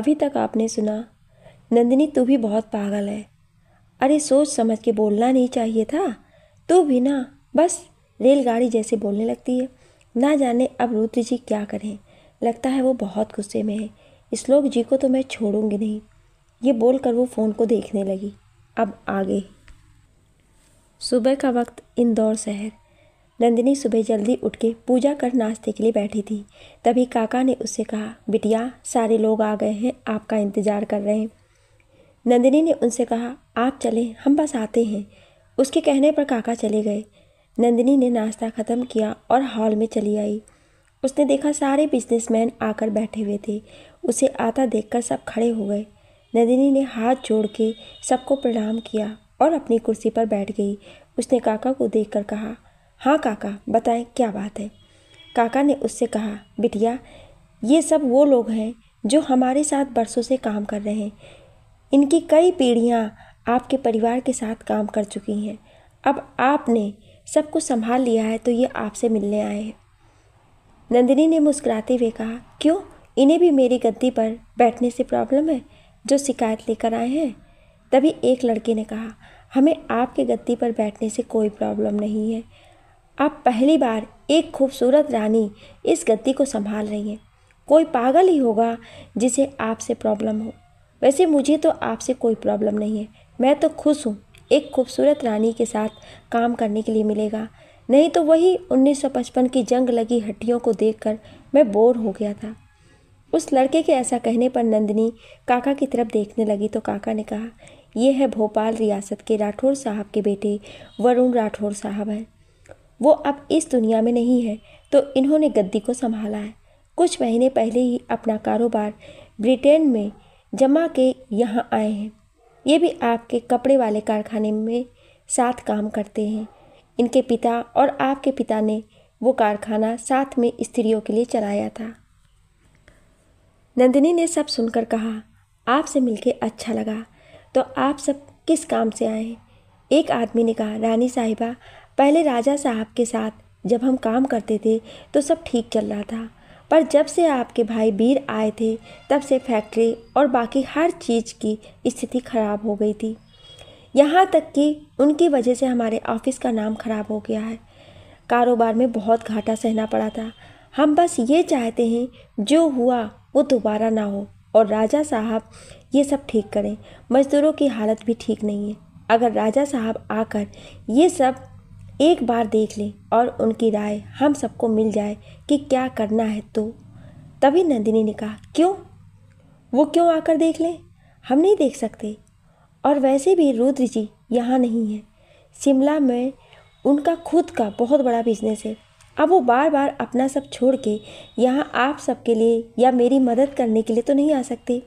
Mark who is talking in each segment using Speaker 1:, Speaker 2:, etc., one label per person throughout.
Speaker 1: अभी तक आपने सुना नंदिनी तू भी बहुत पागल है अरे सोच समझ के बोलना नहीं चाहिए था तू तो भी ना बस रेलगाड़ी जैसे बोलने लगती है ना जाने अब रुद्र जी क्या करें लगता है वो बहुत गुस्से में है श्लोक जी को तो मैं छोड़ूंगी नहीं ये बोल कर वो फ़ोन को देखने लगी अब आगे सुबह का वक्त इंदौर शहर नंदिनी सुबह जल्दी उठ के पूजा कर नाश्ते के लिए बैठी थी तभी काका ने उससे कहा बिटिया सारे लोग आ गए हैं आपका इंतज़ार कर रहे हैं नंदिनी ने उनसे कहा आप चलें हम बस आते हैं उसके कहने पर काका चले गए नंदिनी ने नाश्ता ख़त्म किया और हॉल में चली आई उसने देखा सारे बिजनेसमैन आकर बैठे हुए थे उसे आता देखकर सब खड़े हो गए नंदिनी ने हाथ जोड़ के सबको प्रणाम किया और अपनी कुर्सी पर बैठ गई उसने काका को देखकर कहा हाँ काका बताएं क्या बात है काका ने उससे कहा बिटिया ये सब वो लोग हैं जो हमारे साथ बरसों से काम कर रहे हैं इनकी कई पीढ़ियाँ आपके परिवार के साथ काम कर चुकी हैं अब आपने सब कुछ संभाल लिया है तो ये आपसे मिलने आए हैं नंदिनी ने मुस्कुराते हुए कहा क्यों इन्हें भी मेरी गद्दी पर बैठने से प्रॉब्लम है जो शिकायत लेकर आए हैं तभी एक लड़के ने कहा हमें आपके गद्दी पर बैठने से कोई प्रॉब्लम नहीं है अब पहली बार एक खूबसूरत रानी इस गद्दी को संभाल रही है कोई पागल ही होगा जिसे आपसे प्रॉब्लम हो वैसे मुझे तो आपसे कोई प्रॉब्लम नहीं है मैं तो खुश हूँ एक खूबसूरत रानी के साथ काम करने के लिए मिलेगा नहीं तो वही 1955 की जंग लगी हड्डियों को देखकर मैं बोर हो गया था उस लड़के के ऐसा कहने पर नंदनी काका की तरफ देखने लगी तो काका ने कहा यह है भोपाल रियासत के राठौर साहब के बेटे वरुण राठौर साहब हैं वो अब इस दुनिया में नहीं है तो इन्होंने गद्दी को संभाला है कुछ महीने पहले ही अपना कारोबार ब्रिटेन में जमा के यहाँ आए हैं ये भी आपके कपड़े वाले कारखाने में साथ काम करते हैं इनके पिता और आपके पिता ने वो कारखाना साथ में स्त्रियों के लिए चलाया था नंदिनी ने सब सुनकर कहा आपसे मिलके अच्छा लगा तो आप सब किस काम से आए एक आदमी ने कहा रानी साहिबा पहले राजा साहब के साथ जब हम काम करते थे तो सब ठीक चल रहा था पर जब से आपके भाई वीर आए थे तब से फैक्ट्री और बाकी हर चीज़ की स्थिति खराब हो गई थी यहाँ तक कि उनकी वजह से हमारे ऑफिस का नाम खराब हो गया है कारोबार में बहुत घाटा सहना पड़ा था हम बस ये चाहते हैं जो हुआ वो दोबारा ना हो और राजा साहब ये सब ठीक करें मज़दूरों की हालत भी ठीक नहीं है अगर राजा साहब आकर ये सब एक बार देख लें और उनकी राय हम सबको मिल जाए कि क्या करना है तो तभी नंदिनी ने कहा क्यों वो क्यों आकर देख लें हम नहीं देख सकते और वैसे भी रुद्र जी यहाँ नहीं है शिमला में उनका खुद का बहुत बड़ा बिजनेस है अब वो बार बार अपना सब छोड़ के यहाँ आप सबके लिए या मेरी मदद करने के लिए तो नहीं आ सकते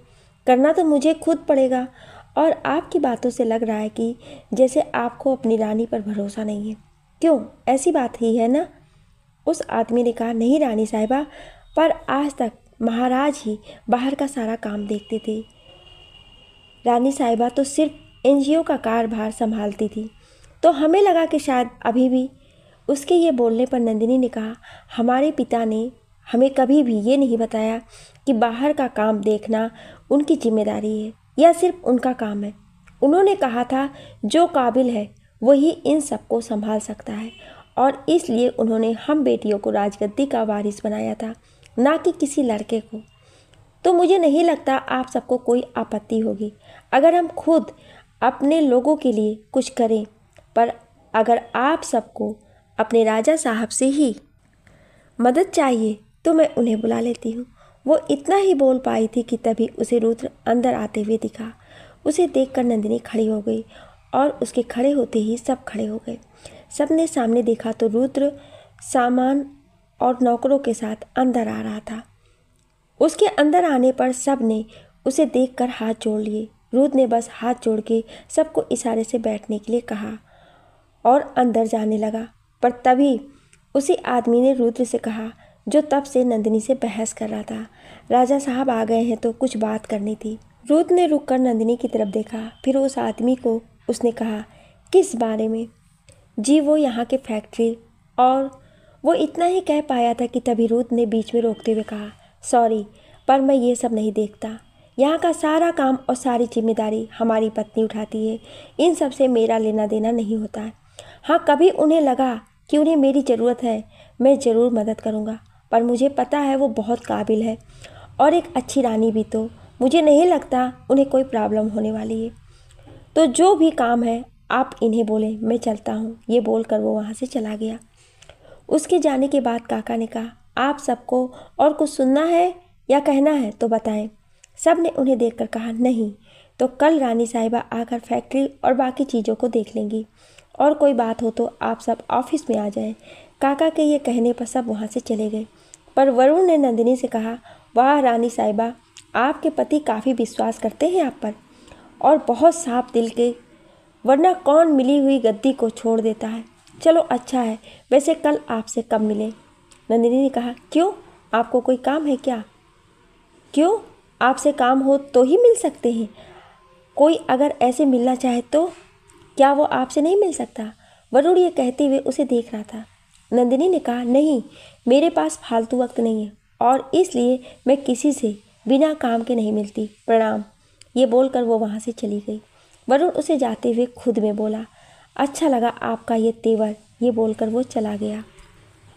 Speaker 1: करना तो मुझे खुद पड़ेगा और आपकी बातों से लग रहा है कि जैसे आपको अपनी रानी पर भरोसा नहीं है क्यों ऐसी बात ही है ना उस आदमी ने कहा नहीं रानी साहिबा पर आज तक महाराज ही बाहर का सारा काम देखते थे रानी साहिबा तो सिर्फ ओ का कारभार संभालती थी तो हमें लगा कि शायद अभी भी उसके ये बोलने पर नंदिनी ने कहा हमारे पिता ने हमें कभी भी ये नहीं बताया कि बाहर का काम देखना उनकी जिम्मेदारी है या सिर्फ उनका काम है उन्होंने कहा था जो काबिल है वही इन सबको संभाल सकता है और इसलिए उन्होंने हम बेटियों को राजगद्दी का वारिस बनाया था ना कि किसी लड़के को तो मुझे नहीं लगता आप सबको कोई आपत्ति होगी अगर हम खुद अपने लोगों के लिए कुछ करें पर अगर आप सबको अपने राजा साहब से ही मदद चाहिए तो मैं उन्हें बुला लेती हूँ वो इतना ही बोल पाई थी कि तभी उसे रुद्र अंदर आते हुए दिखा उसे देखकर नंदिनी खड़ी हो गई और उसके खड़े होते ही सब खड़े हो गए सब ने सामने देखा तो रुद्र सामान और नौकरों के साथ अंदर आ रहा था उसके अंदर आने पर सब ने उसे देख हाथ जोड़ लिए रुद्र ने बस हाथ जोड़ के सबको इशारे से बैठने के लिए कहा और अंदर जाने लगा पर तभी उसी आदमी ने रुद्र से कहा जो तब से नंदिनी से बहस कर रहा था राजा साहब आ गए हैं तो कुछ बात करनी थी रुद्र ने रुककर नंदिनी की तरफ देखा फिर उस आदमी को उसने कहा किस बारे में जी वो यहाँ के फैक्ट्री और वो इतना ही कह पाया था कि तभी रूद ने बीच में रोकते हुए कहा सॉरी पर मैं ये सब नहीं देखता यहाँ का सारा काम और सारी जिम्मेदारी हमारी पत्नी उठाती है इन सब से मेरा लेना देना नहीं होता है हाँ कभी उन्हें लगा कि उन्हें मेरी ज़रूरत है मैं ज़रूर मदद करूँगा पर मुझे पता है वो बहुत काबिल है और एक अच्छी रानी भी तो मुझे नहीं लगता उन्हें कोई प्रॉब्लम होने वाली है तो जो भी काम है आप इन्हें बोले मैं चलता हूँ ये बोल कर वो वहाँ से चला गया उसके जाने के बाद काका ने कहा आप सबको और कुछ सुनना है या कहना है तो बताएं सब ने उन्हें देख कर कहा नहीं तो कल रानी साहिबा आकर फैक्ट्री और बाकी चीज़ों को देख लेंगी और कोई बात हो तो आप सब ऑफिस में आ जाएं काका के ये कहने पर सब वहाँ से चले गए पर वरुण ने नंदिनी से कहा वाह रानी साहिबा आपके पति काफ़ी विश्वास करते हैं आप पर और बहुत साफ दिल के वरना कौन मिली हुई गद्दी को छोड़ देता है चलो अच्छा है वैसे कल आपसे कब मिले नंदिनी ने कहा क्यों आपको कोई काम है क्या क्यों आपसे काम हो तो ही मिल सकते हैं कोई अगर ऐसे मिलना चाहे तो क्या वो आपसे नहीं मिल सकता वरुण ये कहते हुए उसे देख रहा था नंदिनी ने कहा नहीं मेरे पास फालतू वक्त नहीं है और इसलिए मैं किसी से बिना काम के नहीं मिलती प्रणाम ये बोलकर वो वहाँ से चली गई वरुण उसे जाते हुए खुद में बोला अच्छा लगा आपका ये तेवर ये बोलकर वो चला गया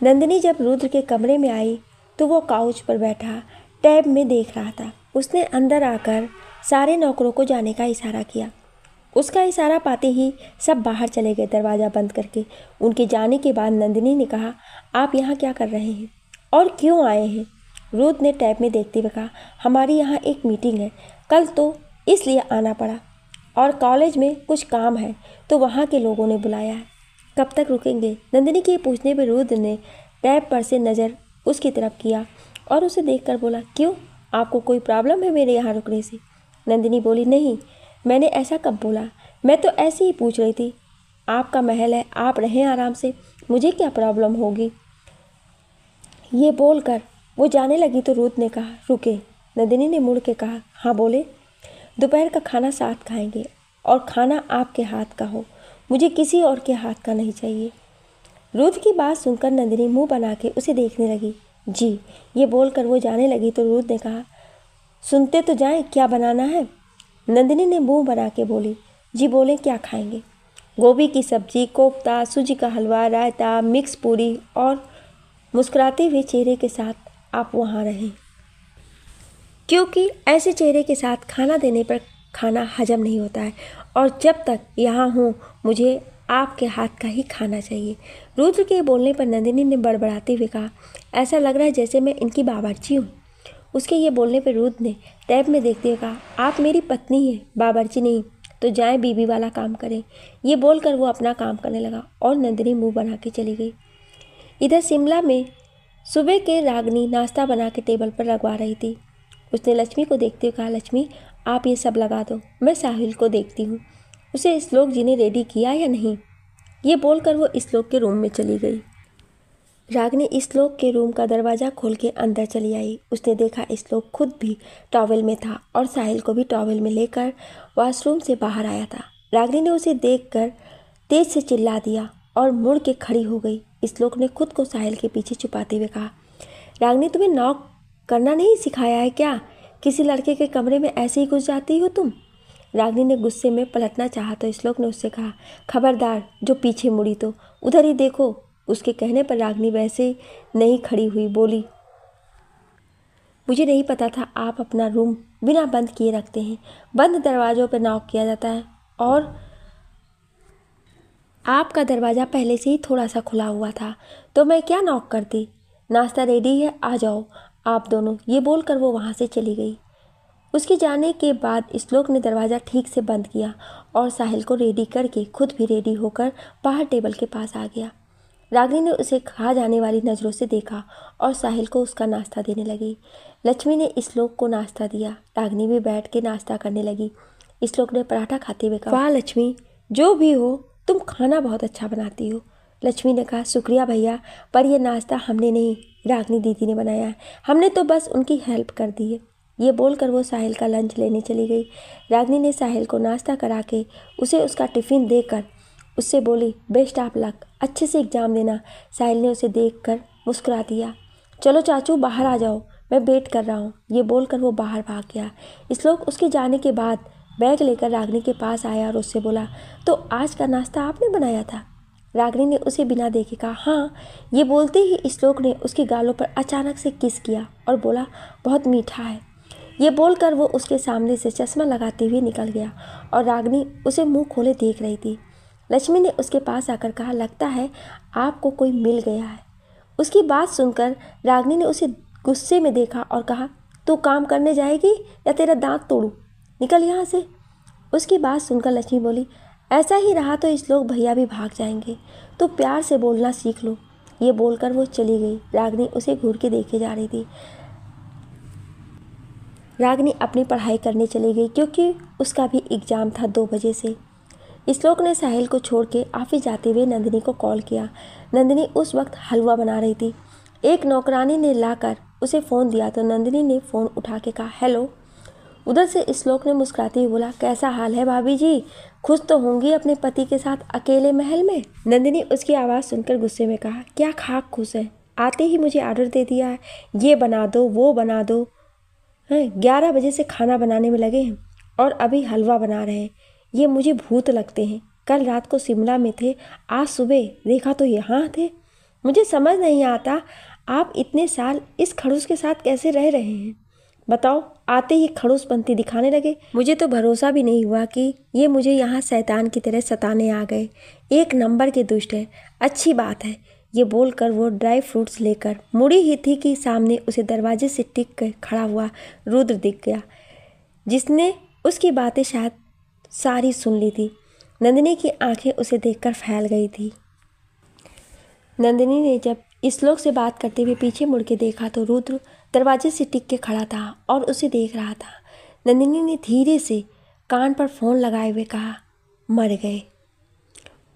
Speaker 1: नंदिनी जब रुद्र के कमरे में आई तो वो काउच पर बैठा टैब में देख रहा था उसने अंदर आकर सारे नौकरों को जाने का इशारा किया उसका इशारा पाते ही सब बाहर चले गए दरवाज़ा बंद करके उनके जाने के बाद नंदिनी ने कहा आप यहाँ क्या कर रहे हैं और क्यों आए हैं रुद्र ने टैब में देखते हुए कहा हमारी यहाँ एक मीटिंग है कल तो इसलिए आना पड़ा और कॉलेज में कुछ काम है तो वहाँ के लोगों ने बुलाया है कब तक रुकेंगे नंदिनी के पूछने पर रुद्र ने टैब पर से नज़र उसकी तरफ किया और उसे देखकर बोला क्यों आपको कोई प्रॉब्लम है मेरे यहाँ रुकने से नंदिनी बोली नहीं मैंने ऐसा कब बोला मैं तो ऐसे ही पूछ रही थी आपका महल है आप रहें आराम से मुझे क्या प्रॉब्लम होगी ये बोलकर वो जाने लगी तो रूत ने कहा रुके नंदिनी ने मुड़ के कहा हाँ बोले दोपहर का खाना साथ खाएंगे और खाना आपके हाथ का हो मुझे किसी और के हाथ का नहीं चाहिए रुद्र की बात सुनकर नंदिनी मुंह बना के उसे देखने लगी जी ये बोलकर वो जाने लगी तो रुद्र ने कहा सुनते तो जाएं क्या बनाना है नंदिनी ने मुंह बना के बोली जी बोले क्या खाएंगे गोभी की सब्जी कोफ्ता सूजी का हलवा रायता मिक्स पूरी और मुस्कुराते हुए चेहरे के साथ आप वहाँ रहें क्योंकि ऐसे चेहरे के साथ खाना देने पर खाना हजम नहीं होता है और जब तक यहाँ हूँ मुझे आपके हाथ का ही खाना चाहिए रुद्र के बोलने पर नंदिनी ने बड़बड़ाते हुए कहा ऐसा लग रहा है जैसे मैं इनकी बाबरची हूँ उसके ये बोलने पर रुद्र ने टैब में देखते हुए कहा आप मेरी पत्नी हैं बाबरची नहीं तो जाएं बीबी वाला काम करें ये बोलकर वो अपना काम करने लगा और नंदिनी मुंह बना के चली गई इधर शिमला में सुबह के रागनी नाश्ता बना के टेबल पर लगवा रही थी उसने लक्ष्मी को देखते हुए कहा लक्ष्मी आप ये सब लगा दो मैं साहिल को देखती हूँ उसे श्लोक जी ने रेडी किया या नहीं ये बोलकर वो श्लोक के रूम में चली गई रागनी इस्लोक के रूम का दरवाज़ा खोल के अंदर चली आई उसने देखा इस्लोक खुद भी टॉवल में था और साहिल को भी टॉवल में लेकर वॉशरूम से बाहर आया था रागनी ने उसे देख तेज से चिल्ला दिया और मुड़ के खड़ी हो गई इस्लोक ने खुद को साहिल के पीछे छुपाते हुए कहा रागनी तुम्हें नॉक करना नहीं सिखाया है क्या किसी लड़के के कमरे में ऐसे ही घुस जाती हो तुम रागनी ने गुस्से में पलटना चाहा तो श्लोक ने उससे कहा खबरदार जो पीछे मुड़ी तो उधर ही देखो उसके कहने पर रागनी वैसे नहीं खड़ी हुई बोली मुझे नहीं पता था आप अपना रूम बिना बंद किए रखते हैं बंद दरवाज़ों पर नॉक किया जाता है और आपका दरवाज़ा पहले से ही थोड़ा सा खुला हुआ था तो मैं क्या नॉक करती नाश्ता रेडी है आ जाओ आप दोनों ये बोलकर वो वहाँ से चली गई उसके जाने के बाद श्लोक ने दरवाज़ा ठीक से बंद किया और साहिल को रेडी करके खुद भी रेडी होकर बाहर टेबल के पास आ गया रागिनी ने उसे खा जाने वाली नज़रों से देखा और साहिल को उसका नाश्ता देने लगी लक्ष्मी ने श्लोक को नाश्ता दिया रागिनी भी बैठ के नाश्ता करने लगी श्लोक ने पराठा खाते हुए कहा वाह लक्ष्मी जो भी हो तुम खाना बहुत अच्छा बनाती हो लक्ष्मी ने कहा शुक्रिया भैया पर यह नाश्ता हमने नहीं रागनी दीदी ने बनाया है हमने तो बस उनकी हेल्प कर दी है ये बोलकर वो साहिल का लंच लेने चली गई रागनी ने साहिल को नाश्ता करा के उसे उसका टिफ़िन देकर उससे बोली बेस्ट आप लक अच्छे से एग्ज़ाम देना साहिल ने उसे देख कर मुस्कुरा दिया चलो चाचू बाहर आ जाओ मैं वेट कर रहा हूँ ये बोलकर वो बाहर भाग गया इस लोग उसके जाने के बाद बैग लेकर रागनी के पास आया और उससे बोला तो आज का नाश्ता आपने बनाया था रागिनी ने उसे बिना देखे कहा हाँ ये बोलते ही श्लोक ने उसके गालों पर अचानक से किस किया और बोला बहुत मीठा है ये बोलकर वो उसके सामने से चश्मा लगाते हुए निकल गया और रागिनी उसे मुंह खोले देख रही थी लक्ष्मी ने उसके पास आकर कहा लगता है आपको कोई मिल गया है उसकी बात सुनकर रागिनी ने उसे गुस्से में देखा और कहा तू काम करने जाएगी या तेरा दांत तोड़ू निकल यहाँ से उसकी बात सुनकर लक्ष्मी बोली ऐसा ही रहा तो इस लोग भैया भी भाग जाएंगे तो प्यार से बोलना सीख लो ये बोलकर वो चली गई रागनी उसे घूर के देखे जा रही थी रागनी अपनी पढ़ाई करने चली गई क्योंकि उसका भी एग्ज़ाम था दो बजे से इस्लोक ने साहिल को छोड़ के ऑफिस जाते हुए नंदिनी को कॉल किया नंदिनी उस वक्त हलवा बना रही थी एक नौकरानी ने लाकर उसे फ़ोन दिया तो नंदिनी ने फ़ोन उठा के कहा हेलो उधर से इस्लोक ने मुस्कुराते हुए बोला कैसा हाल है भाभी जी खुश तो होंगी अपने पति के साथ अकेले महल में नंदिनी उसकी आवाज़ सुनकर गुस्से में कहा क्या खाक खुश है आते ही मुझे आर्डर दे दिया है ये बना दो वो बना दो हैं ग्यारह बजे से खाना बनाने में लगे हैं और अभी हलवा बना रहे हैं ये मुझे भूत लगते हैं कल रात को शिमला में थे आज सुबह देखा तो यहाँ थे मुझे समझ नहीं आता आप इतने साल इस खड़ूस के साथ कैसे रह रहे हैं बताओ आते ही पंथी दिखाने लगे मुझे तो भरोसा भी नहीं हुआ कि ये मुझे यहाँ सैतान की तरह सताने आ गए एक नंबर के दुष्ट है अच्छी बात है ये बोलकर वो ड्राई फ्रूट्स लेकर मुड़ी ही थी कि सामने उसे दरवाजे से टिक कर खड़ा हुआ रुद्र दिख गया जिसने उसकी बातें शायद सारी सुन ली थी नंदिनी की आंखें उसे देखकर फैल गई थी नंदिनी ने जब इस लोग से बात करते हुए पीछे मुड़ के देखा तो रुद्र दरवाजे से टिक के खड़ा था और उसे देख रहा था नंदिनी ने धीरे से कान पर फ़ोन लगाए हुए कहा मर गए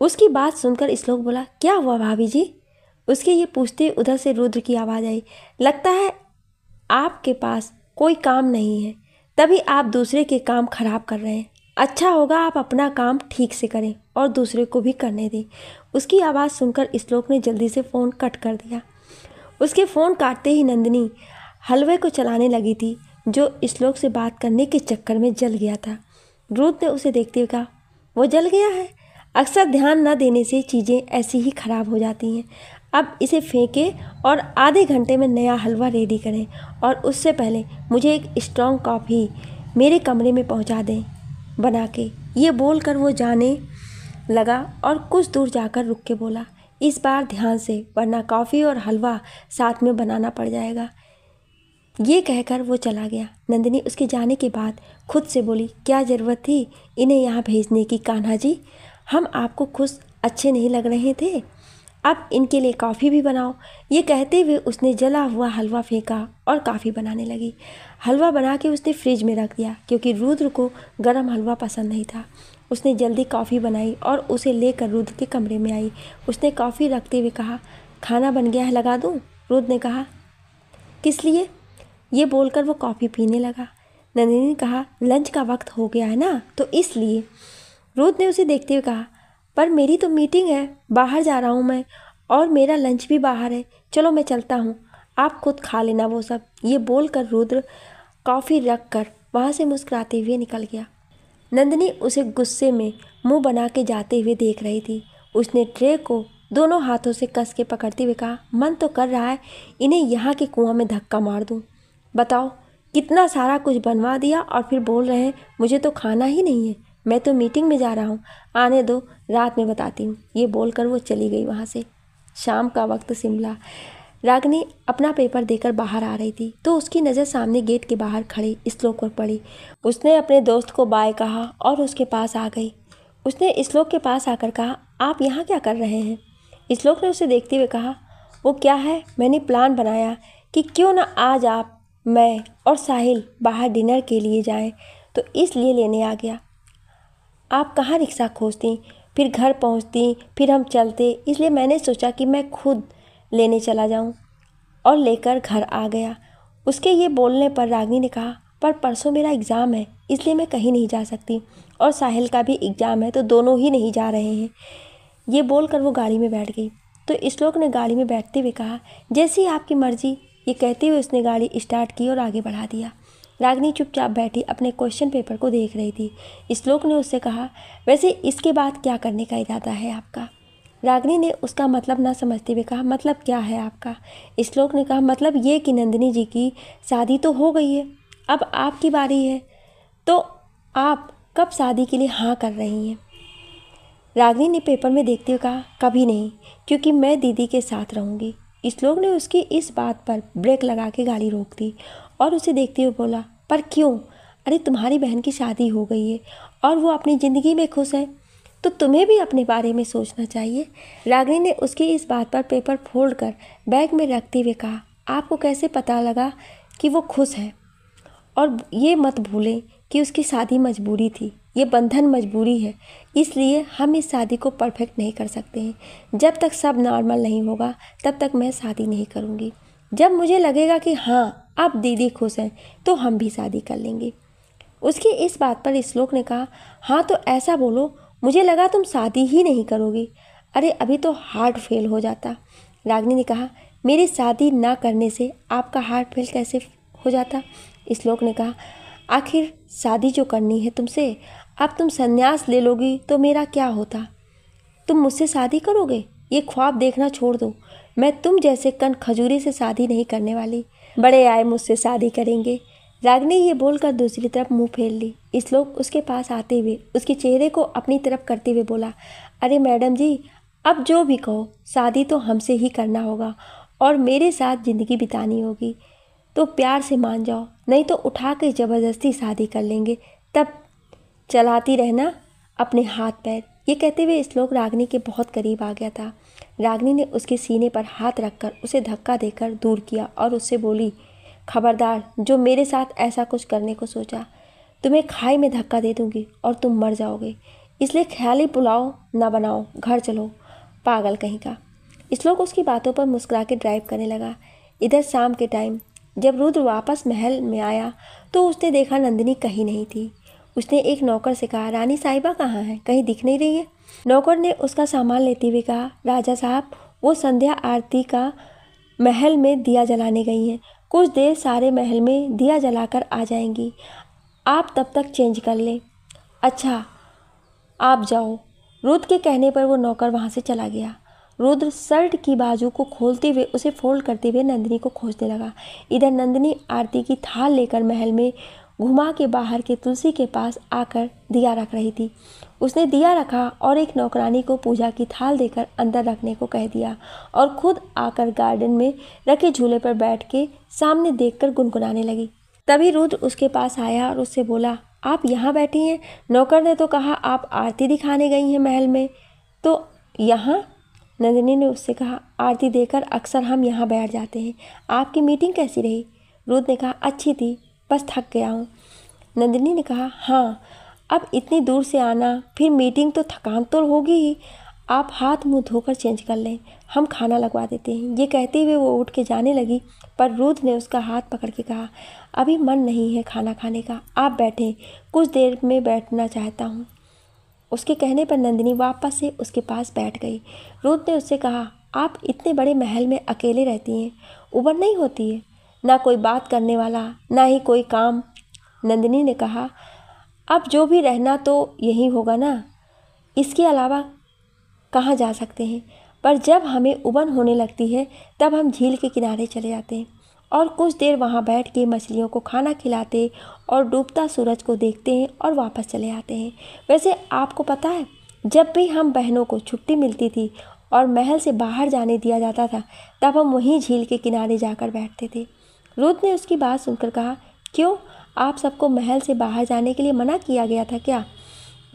Speaker 1: उसकी बात सुनकर श्लोक बोला क्या हुआ भाभी जी उसके ये पूछते उधर से रुद्र की आवाज़ आई लगता है आपके पास कोई काम नहीं है तभी आप दूसरे के काम खराब कर रहे हैं अच्छा होगा आप अपना काम ठीक से करें और दूसरे को भी करने दें उसकी आवाज़ सुनकर श्लोक ने जल्दी से फ़ोन कट कर दिया उसके फ़ोन काटते ही नंदिनी हलवे को चलाने लगी थी जो श्लोक से बात करने के चक्कर में जल गया था रूद ने उसे देखते हुए कहा वो जल गया है अक्सर ध्यान न देने से चीज़ें ऐसी ही ख़राब हो जाती हैं अब इसे फेंके और आधे घंटे में नया हलवा रेडी करें और उससे पहले मुझे एक स्ट्रॉन्ग कॉफ़ी मेरे कमरे में पहुंचा दें बना के ये बोल कर वो जाने लगा और कुछ दूर जाकर रुक के बोला इस बार ध्यान से वरना कॉफ़ी और हलवा साथ में बनाना पड़ जाएगा ये कहकर वो चला गया नंदिनी उसके जाने के बाद खुद से बोली क्या ज़रूरत थी इन्हें यहाँ भेजने की कान्हा जी हम आपको खुश अच्छे नहीं लग रहे थे अब इनके लिए कॉफ़ी भी बनाओ ये कहते हुए उसने जला हुआ हलवा फेंका और कॉफ़ी बनाने लगी हलवा बना के उसने फ्रिज में रख दिया क्योंकि रुद्र को गर्म हलवा पसंद नहीं था उसने जल्दी कॉफ़ी बनाई और उसे लेकर रुद्र के कमरे में आई उसने कॉफ़ी रखते हुए कहा खाना बन गया है लगा दूँ रुद्र ने कहा किस लिए ये बोलकर वो कॉफ़ी पीने लगा नंदिनी ने कहा लंच का वक्त हो गया है ना तो इसलिए रोद ने उसे देखते हुए कहा पर मेरी तो मीटिंग है बाहर जा रहा हूँ मैं और मेरा लंच भी बाहर है चलो मैं चलता हूँ आप खुद खा लेना वो सब ये बोल कर रुद्र कॉफ़ी रख कर वहाँ से मुस्कुराते हुए निकल गया नंदिनी उसे गुस्से में मुंह बना के जाते हुए देख रही थी उसने ट्रे को दोनों हाथों से कस के पकड़ते हुए कहा मन तो कर रहा है इन्हें यहाँ के कुआं में धक्का मार दूँ बताओ कितना सारा कुछ बनवा दिया और फिर बोल रहे हैं मुझे तो खाना ही नहीं है मैं तो मीटिंग में जा रहा हूँ आने दो रात में बताती हूँ ये बोलकर वो चली गई वहाँ से शाम का वक्त शिमला रागनी अपना पेपर देकर बाहर आ रही थी तो उसकी नज़र सामने गेट के बाहर खड़े श्लोक पर पड़ी उसने अपने दोस्त को बाय कहा और उसके पास आ गई उसने श्लोक के पास आकर कहा आप यहाँ क्या कर रहे हैं श्लोक ने उसे देखते हुए कहा वो क्या है मैंने प्लान बनाया कि क्यों ना आज आप मैं और साहिल बाहर डिनर के लिए जाएं तो इसलिए लेने आ गया आप कहाँ रिक्शा खोजती फिर घर पहुँचती फिर हम चलते इसलिए मैंने सोचा कि मैं खुद लेने चला जाऊँ और लेकर घर आ गया उसके ये बोलने पर रागनी ने कहा पर परसों मेरा एग्ज़ाम है इसलिए मैं कहीं नहीं जा सकती और साहिल का भी एग्ज़ाम है तो दोनों ही नहीं जा रहे हैं ये बोलकर वो गाड़ी में बैठ गई तो इस्लोक ने गाड़ी में बैठते हुए कहा जैसी आपकी मर्ज़ी ये कहते हुए उसने गाड़ी स्टार्ट की और आगे बढ़ा दिया रागनी चुपचाप बैठी अपने क्वेश्चन पेपर को देख रही थी श्लोक ने उससे कहा वैसे इसके बाद क्या करने का इरादा है आपका रागनी ने उसका मतलब ना समझते हुए कहा मतलब क्या है आपका श्लोक ने कहा मतलब ये कि नंदिनी जी की शादी तो हो गई है अब आपकी बारी है तो आप कब शादी के लिए हाँ कर रही हैं रागनी ने पेपर में देखते हुए कहा कभी नहीं क्योंकि मैं दीदी के साथ रहूँगी इस लोग ने उसकी इस बात पर ब्रेक लगा के गाली रोक दी और उसे देखते हुए बोला पर क्यों अरे तुम्हारी बहन की शादी हो गई है और वो अपनी ज़िंदगी में खुश है तो तुम्हें भी अपने बारे में सोचना चाहिए रागिनी ने उसकी इस बात पर पेपर फोल्ड कर बैग में रखते हुए कहा आपको कैसे पता लगा कि वो खुश है और ये मत भूलें कि उसकी शादी मजबूरी थी ये बंधन मजबूरी है इसलिए हम इस शादी को परफेक्ट नहीं कर सकते हैं जब तक सब नॉर्मल नहीं होगा तब तक मैं शादी नहीं करूँगी जब मुझे लगेगा कि हाँ अब दीदी खुश हैं तो हम भी शादी कर लेंगे उसकी इस बात पर श्लोक ने कहा हाँ तो ऐसा बोलो मुझे लगा तुम शादी ही नहीं करोगी अरे अभी तो हार्ट फेल हो जाता रागनी ने कहा मेरी शादी ना करने से आपका हार्ट फेल कैसे हो जाता श्लोक ने कहा आखिर शादी जो करनी है तुमसे अब तुम संन्यास ले लोगी तो मेरा क्या होता तुम मुझसे शादी करोगे ये ख्वाब देखना छोड़ दो मैं तुम जैसे कन खजूरी से शादी नहीं करने वाली बड़े आए मुझसे शादी करेंगे रागनी ये बोलकर दूसरी तरफ मुंह फेर ली इस लोग उसके पास आते हुए उसके चेहरे को अपनी तरफ करते हुए बोला अरे मैडम जी अब जो भी कहो शादी तो हमसे ही करना होगा और मेरे साथ ज़िंदगी बितानी होगी तो प्यार से मान जाओ नहीं तो उठा के ज़बरदस्ती शादी कर लेंगे तब चलाती रहना अपने हाथ पैर ये कहते हुए श्लोक रागनी के बहुत करीब आ गया था रागनी ने उसके सीने पर हाथ रखकर उसे धक्का देकर दूर किया और उससे बोली खबरदार जो मेरे साथ ऐसा कुछ करने को सोचा तुम्हें खाई में धक्का दे दूंगी और तुम मर जाओगे इसलिए ख्याली पुलाव ना बनाओ घर चलो पागल कहीं का श्लोक उसकी बातों पर मुस्कुरा के ड्राइव करने लगा इधर शाम के टाइम जब रुद्र वापस महल में आया तो उसने देखा नंदिनी कहीं नहीं थी उसने एक नौकर से कहा रानी साहिबा कहाँ है कहीं दिख नहीं रही है नौकर ने उसका सामान लेते हुए कहा राजा साहब वो संध्या आरती का महल में दिया जलाने गई हैं कुछ देर सारे महल में दिया जलाकर आ जाएंगी आप तब तक चेंज कर लें अच्छा आप जाओ रुद के कहने पर वो नौकर वहाँ से चला गया रुद्र शर्ट की बाजू को खोलते हुए उसे फोल्ड करते हुए नंदिनी को खोजने लगा इधर नंदिनी आरती की थाल लेकर महल में घुमा के बाहर के तुलसी के पास आकर दिया रख रही थी उसने दिया रखा और एक नौकरानी को पूजा की थाल देकर अंदर रखने को कह दिया और खुद आकर गार्डन में रखे झूले पर बैठ के सामने देख गुनगुनाने लगी तभी रुद्र उसके पास आया और उससे बोला आप यहाँ बैठी हैं नौकर ने तो कहा आप आरती दिखाने गई हैं महल में तो यहाँ नंदिनी ने उससे कहा आरती देकर अक्सर हम यहाँ बैठ जाते हैं आपकी मीटिंग कैसी रही रूद ने कहा अच्छी थी बस थक गया हूँ नंदिनी ने कहा हाँ अब इतनी दूर से आना फिर मीटिंग तो थकान तो होगी ही आप हाथ मुंह धोकर चेंज कर लें हम खाना लगवा देते हैं ये कहते हुए वो उठ के जाने लगी पर रूद ने उसका हाथ पकड़ के कहा अभी मन नहीं है खाना खाने का आप बैठें कुछ देर में बैठना चाहता हूँ उसके कहने पर नंदिनी वापस से उसके पास बैठ गई रूद ने उससे कहा आप इतने बड़े महल में अकेले रहती हैं उबर नहीं होती है ना कोई बात करने वाला ना ही कोई काम नंदिनी ने कहा अब जो भी रहना तो यही होगा ना इसके अलावा कहाँ जा सकते हैं पर जब हमें उबन होने लगती है तब हम झील के किनारे चले जाते हैं और कुछ देर वहाँ बैठ के मछलियों को खाना खिलाते और डूबता सूरज को देखते हैं और वापस चले आते हैं वैसे आपको पता है जब भी हम बहनों को छुट्टी मिलती थी और महल से बाहर जाने दिया जाता था तब हम वहीं झील के किनारे जाकर बैठते थे रूथ ने उसकी बात सुनकर कहा क्यों आप सबको महल से बाहर जाने के लिए मना किया गया था क्या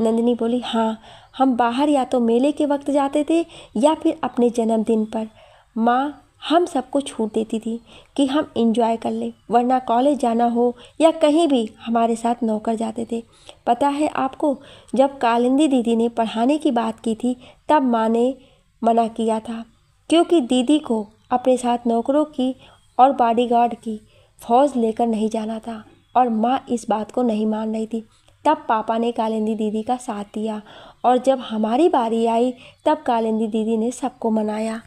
Speaker 1: नंदिनी बोली हाँ हम बाहर या तो मेले के वक्त जाते थे या फिर अपने जन्मदिन पर माँ हम सबको छूट देती थी कि हम इंजॉय कर लें वरना कॉलेज जाना हो या कहीं भी हमारे साथ नौकर जाते थे पता है आपको जब कालिंदी दीदी ने पढ़ाने की बात की थी तब माँ ने मना किया था क्योंकि दीदी को अपने साथ नौकरों की और बॉडीगार्ड की फौज लेकर नहीं जाना था और माँ इस बात को नहीं मान रही थी तब पापा ने कालिंदी दीदी का साथ दिया और जब हमारी बारी आई तब कालिंदी दीदी ने सबको मनाया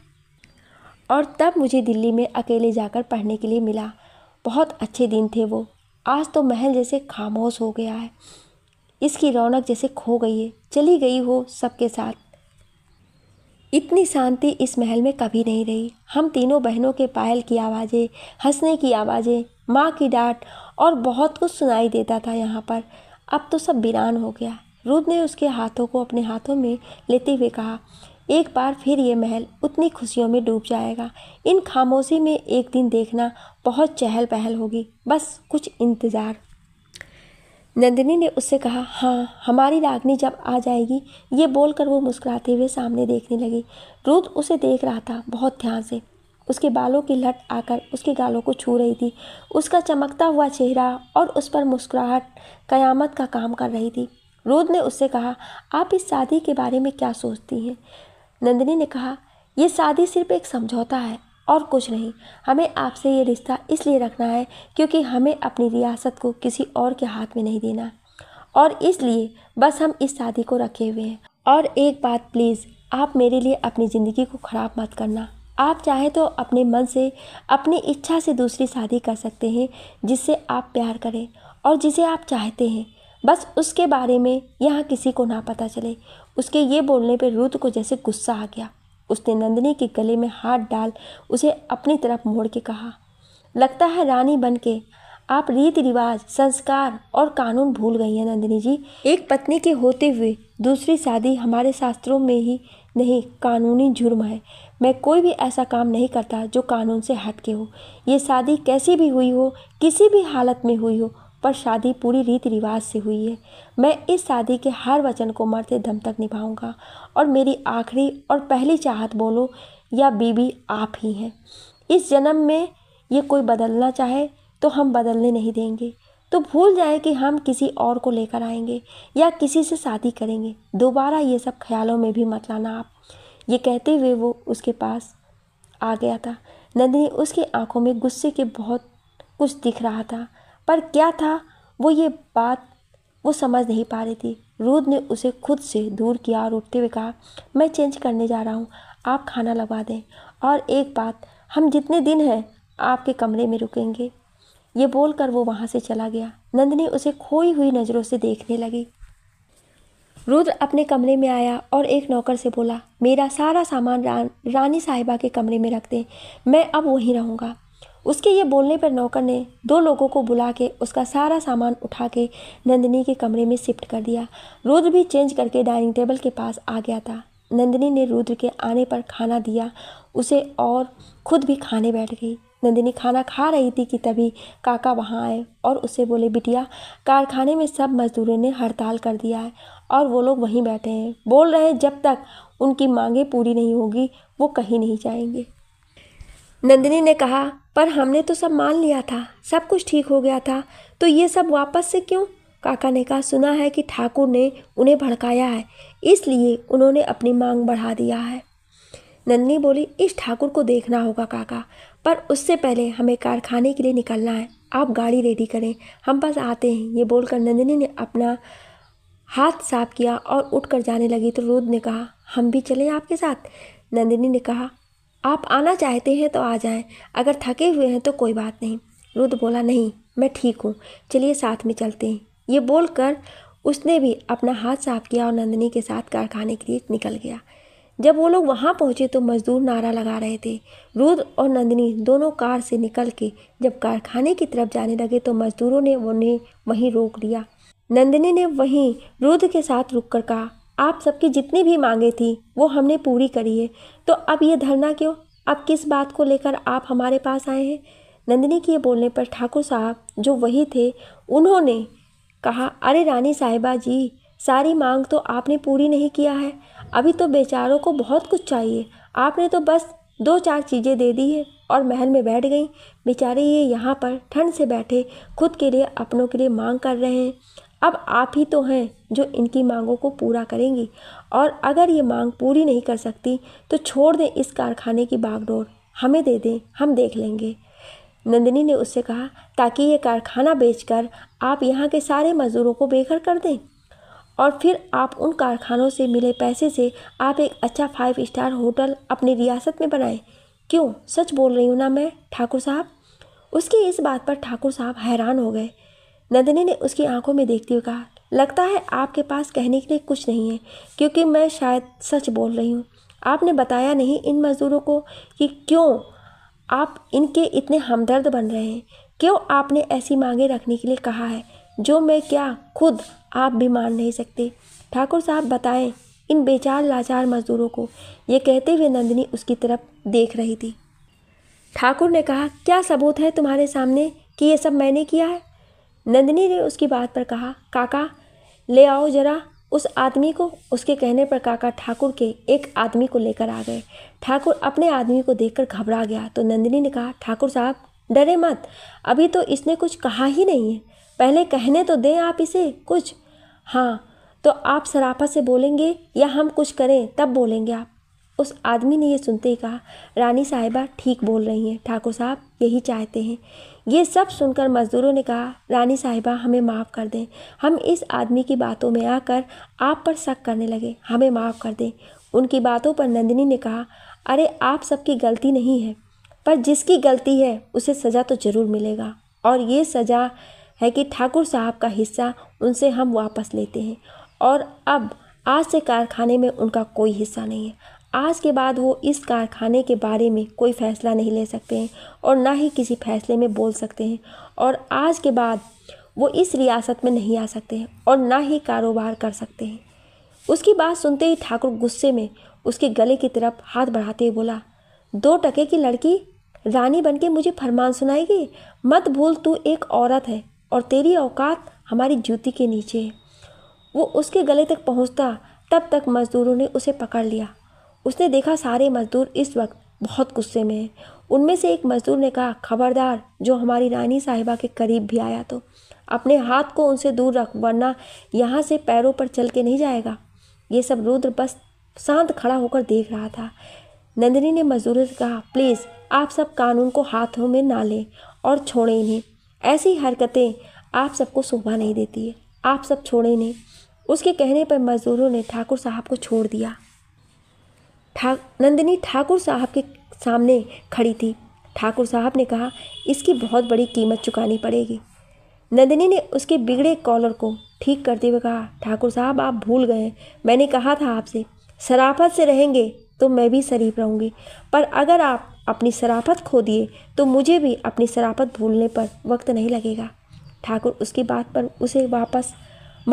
Speaker 1: और तब मुझे दिल्ली में अकेले जाकर पढ़ने के लिए मिला बहुत अच्छे दिन थे वो आज तो महल जैसे खामोश हो गया है इसकी रौनक जैसे खो गई है चली गई हो सबके साथ इतनी शांति इस महल में कभी नहीं रही हम तीनों बहनों के पायल की आवाज़ें हंसने की आवाज़ें माँ की डांट और बहुत कुछ सुनाई देता था यहाँ पर अब तो सब वीरान हो गया रूद ने उसके हाथों को अपने हाथों में लेते हुए कहा एक बार फिर ये महल उतनी खुशियों में डूब जाएगा इन खामोशी में एक दिन देखना बहुत चहल पहल होगी बस कुछ इंतज़ार नंदिनी ने उससे कहा हाँ हमारी रागनी जब आ जाएगी ये बोलकर वो मुस्कुराते हुए सामने देखने लगी रूद उसे देख रहा था बहुत ध्यान से उसके बालों की लट आकर उसके गालों को छू रही थी उसका चमकता हुआ चेहरा और उस पर मुस्कुराहट कयामत का काम कर रही थी रोद ने उससे कहा आप इस शादी के बारे में क्या सोचती हैं नंदिनी ने कहा यह शादी सिर्फ एक समझौता है और कुछ नहीं हमें आपसे ये रिश्ता इसलिए रखना है क्योंकि हमें अपनी रियासत को किसी और के हाथ में नहीं देना और इसलिए बस हम इस शादी को रखे हुए हैं और एक बात प्लीज़ आप मेरे लिए अपनी ज़िंदगी को ख़राब मत करना आप चाहे तो अपने मन से अपनी इच्छा से दूसरी शादी कर सकते हैं जिससे आप प्यार करें और जिसे आप चाहते हैं बस उसके बारे में यहाँ किसी को ना पता चले उसके ये बोलने पर रुद्र को जैसे गुस्सा आ गया उसने नंदिनी के गले में हाथ डाल उसे अपनी तरफ मोड़ के कहा लगता है रानी बन के आप रीति रिवाज संस्कार और कानून भूल गई हैं नंदिनी जी एक पत्नी के होते हुए दूसरी शादी हमारे शास्त्रों में ही नहीं कानूनी जुर्म है मैं कोई भी ऐसा काम नहीं करता जो कानून से हट के हो ये शादी कैसी भी हुई हो किसी भी हालत में हुई हो पर शादी पूरी रीति रिवाज से हुई है मैं इस शादी के हर वचन को मरते दम तक निभाऊंगा और मेरी आखिरी और पहली चाहत बोलो या बीबी आप ही हैं इस जन्म में ये कोई बदलना चाहे तो हम बदलने नहीं देंगे तो भूल जाए कि हम किसी और को लेकर आएंगे या किसी से शादी करेंगे दोबारा ये सब ख्यालों में भी मत लाना आप ये कहते हुए वो उसके पास आ गया था नंदिनी उसकी आंखों में गुस्से के बहुत कुछ दिख रहा था पर क्या था वो ये बात वो समझ नहीं पा रही थी रूद ने उसे खुद से दूर किया और उठते हुए कहा मैं चेंज करने जा रहा हूँ आप खाना लगवा दें और एक बात हम जितने दिन हैं आपके कमरे में रुकेंगे ये बोलकर वो वहाँ से चला गया नंदनी उसे खोई हुई नज़रों से देखने लगी रुद्र अपने कमरे में आया और एक नौकर से बोला मेरा सारा सामान रान रानी साहिबा के कमरे में रख दें मैं अब वहीं रहूँगा उसके ये बोलने पर नौकर ने दो लोगों को बुला के उसका सारा सामान उठा के नंदिनी के कमरे में शिफ्ट कर दिया रुद्र भी चेंज करके डाइनिंग टेबल के पास आ गया था नंदिनी ने रुद्र के आने पर खाना दिया उसे और खुद भी खाने बैठ गई नंदिनी खाना खा रही थी कि तभी काका वहाँ आए और उसे बोले बिटिया कारखाने में सब मजदूरों ने हड़ताल कर दिया है और वो लोग वहीं बैठे हैं बोल रहे हैं जब तक उनकी मांगें पूरी नहीं होगी वो कहीं नहीं जाएंगे नंदिनी ने कहा पर हमने तो सब मान लिया था सब कुछ ठीक हो गया था तो ये सब वापस से क्यों काका ने कहा सुना है कि ठाकुर ने उन्हें भड़काया है इसलिए उन्होंने अपनी मांग बढ़ा दिया है नन्नी बोली इस ठाकुर को देखना होगा काका पर उससे पहले हमें कारखाने के लिए निकलना है आप गाड़ी रेडी करें हम बस आते हैं ये बोलकर नंदिनी ने अपना हाथ साफ किया और उठकर जाने लगी तो रोद ने कहा हम भी चले आपके साथ नंदिनी ने कहा आप आना चाहते हैं तो आ जाएं अगर थके हुए हैं तो कोई बात नहीं रुद्र बोला नहीं मैं ठीक हूँ चलिए साथ में चलते हैं ये बोलकर उसने भी अपना हाथ साफ किया और नंदिनी के साथ कारखाने के लिए निकल गया जब वो लोग वहाँ पहुँचे तो मजदूर नारा लगा रहे थे रुद्र और नंदिनी दोनों कार से निकल के जब कारखाने की तरफ जाने लगे तो मजदूरों ने उन्हें वहीं रोक लिया नंदिनी ने वहीं रुद्र के साथ रुक कर कहा आप सबकी जितनी भी मांगे थी वो हमने पूरी करी है तो अब ये धरना क्यों अब किस बात को लेकर आप हमारे पास आए हैं नंदिनी के ये बोलने पर ठाकुर साहब जो वही थे उन्होंने कहा अरे रानी साहिबा जी सारी मांग तो आपने पूरी नहीं किया है अभी तो बेचारों को बहुत कुछ चाहिए आपने तो बस दो चार चीज़ें दे दी है और महल में बैठ गई बेचारे ये यहाँ पर ठंड से बैठे खुद के लिए अपनों के लिए मांग कर रहे हैं अब आप ही तो हैं जो इनकी मांगों को पूरा करेंगी और अगर ये मांग पूरी नहीं कर सकती तो छोड़ दें इस कारखाने की बागडोर हमें दे दें हम देख लेंगे नंदिनी ने उससे कहा ताकि ये कारखाना बेचकर आप यहाँ के सारे मज़दूरों को बेघर कर दें और फिर आप उन कारखानों से मिले पैसे से आप एक अच्छा फाइव स्टार होटल अपनी रियासत में बनाएं क्यों सच बोल रही हूँ ना मैं ठाकुर साहब उसकी इस बात पर ठाकुर साहब हैरान हो गए नंदिनी ने उसकी आंखों में देखते हुए कहा लगता है आपके पास कहने के लिए कुछ नहीं है क्योंकि मैं शायद सच बोल रही हूँ आपने बताया नहीं इन मज़दूरों को कि क्यों आप इनके इतने हमदर्द बन रहे हैं क्यों आपने ऐसी मांगे रखने के लिए कहा है जो मैं क्या खुद आप भी मान नहीं सकते ठाकुर साहब बताएं इन बेचार लाचार मज़दूरों को ये कहते हुए नंदिनी उसकी तरफ देख रही थी ठाकुर ने कहा क्या सबूत है तुम्हारे सामने कि ये सब मैंने किया है नंदिनी ने उसकी बात पर कहा काका ले आओ जरा उस आदमी को उसके कहने पर काका ठाकुर के एक आदमी को लेकर आ गए ठाकुर अपने आदमी को देखकर घबरा गया तो नंदिनी ने कहा ठाकुर साहब डरे मत अभी तो इसने कुछ कहा ही नहीं है पहले कहने तो दें आप इसे कुछ हाँ तो आप सराफा से बोलेंगे या हम कुछ करें तब बोलेंगे आप उस आदमी ने ये सुनते ही कहा रानी साहिबा ठीक बोल रही हैं ठाकुर साहब यही चाहते हैं ये सब सुनकर मज़दूरों ने कहा रानी साहिबा हमें माफ़ कर दें हम इस आदमी की बातों में आकर आप पर शक करने लगे हमें माफ़ कर दें उनकी बातों पर नंदिनी ने कहा अरे आप सबकी गलती नहीं है पर जिसकी गलती है उसे सज़ा तो ज़रूर मिलेगा और ये सज़ा है कि ठाकुर साहब का हिस्सा उनसे हम वापस लेते हैं और अब आज से कारखाने में उनका कोई हिस्सा नहीं है आज के बाद वो इस कारखाने के बारे में कोई फ़ैसला नहीं ले सकते हैं और ना ही किसी फ़ैसले में बोल सकते हैं और आज के बाद वो इस रियासत में नहीं आ सकते हैं और ना ही कारोबार कर सकते हैं उसकी बात सुनते ही ठाकुर गुस्से में उसके गले की तरफ हाथ बढ़ाते हुए बोला दो टके की लड़की रानी बन के मुझे फरमान सुनाएगी मत भूल तू एक औरत है और तेरी औकात हमारी जूती के नीचे है वो उसके गले तक पहुंचता तब तक मज़दूरों ने उसे पकड़ लिया उसने देखा सारे मज़दूर इस वक्त बहुत गुस्से में हैं उनमें से एक मज़दूर ने कहा खबरदार जो हमारी रानी साहिबा के करीब भी आया तो अपने हाथ को उनसे दूर रख वरना यहाँ से पैरों पर चल के नहीं जाएगा ये सब रुद्र बस शांत खड़ा होकर देख रहा था नंदिनी ने मजदूरों से कहा प्लीज़ आप सब कानून को हाथों में ना लें और छोड़ें इन्हें ऐसी हरकतें आप सबको शोभा नहीं देती है आप सब छोड़ें इन्हें उसके कहने पर मजदूरों ने ठाकुर साहब को छोड़ दिया ठा नंदिनी ठाकुर साहब के सामने खड़ी थी ठाकुर साहब ने कहा इसकी बहुत बड़ी कीमत चुकानी पड़ेगी नंदिनी ने उसके बिगड़े कॉलर को ठीक करते हुए कहा ठाकुर साहब आप भूल गए मैंने कहा था आपसे शराफत से रहेंगे तो मैं भी शरीफ रहूँगी पर अगर आप अपनी शराफत खो दिए तो मुझे भी अपनी शराफत भूलने पर वक्त नहीं लगेगा ठाकुर उसकी बात पर उसे वापस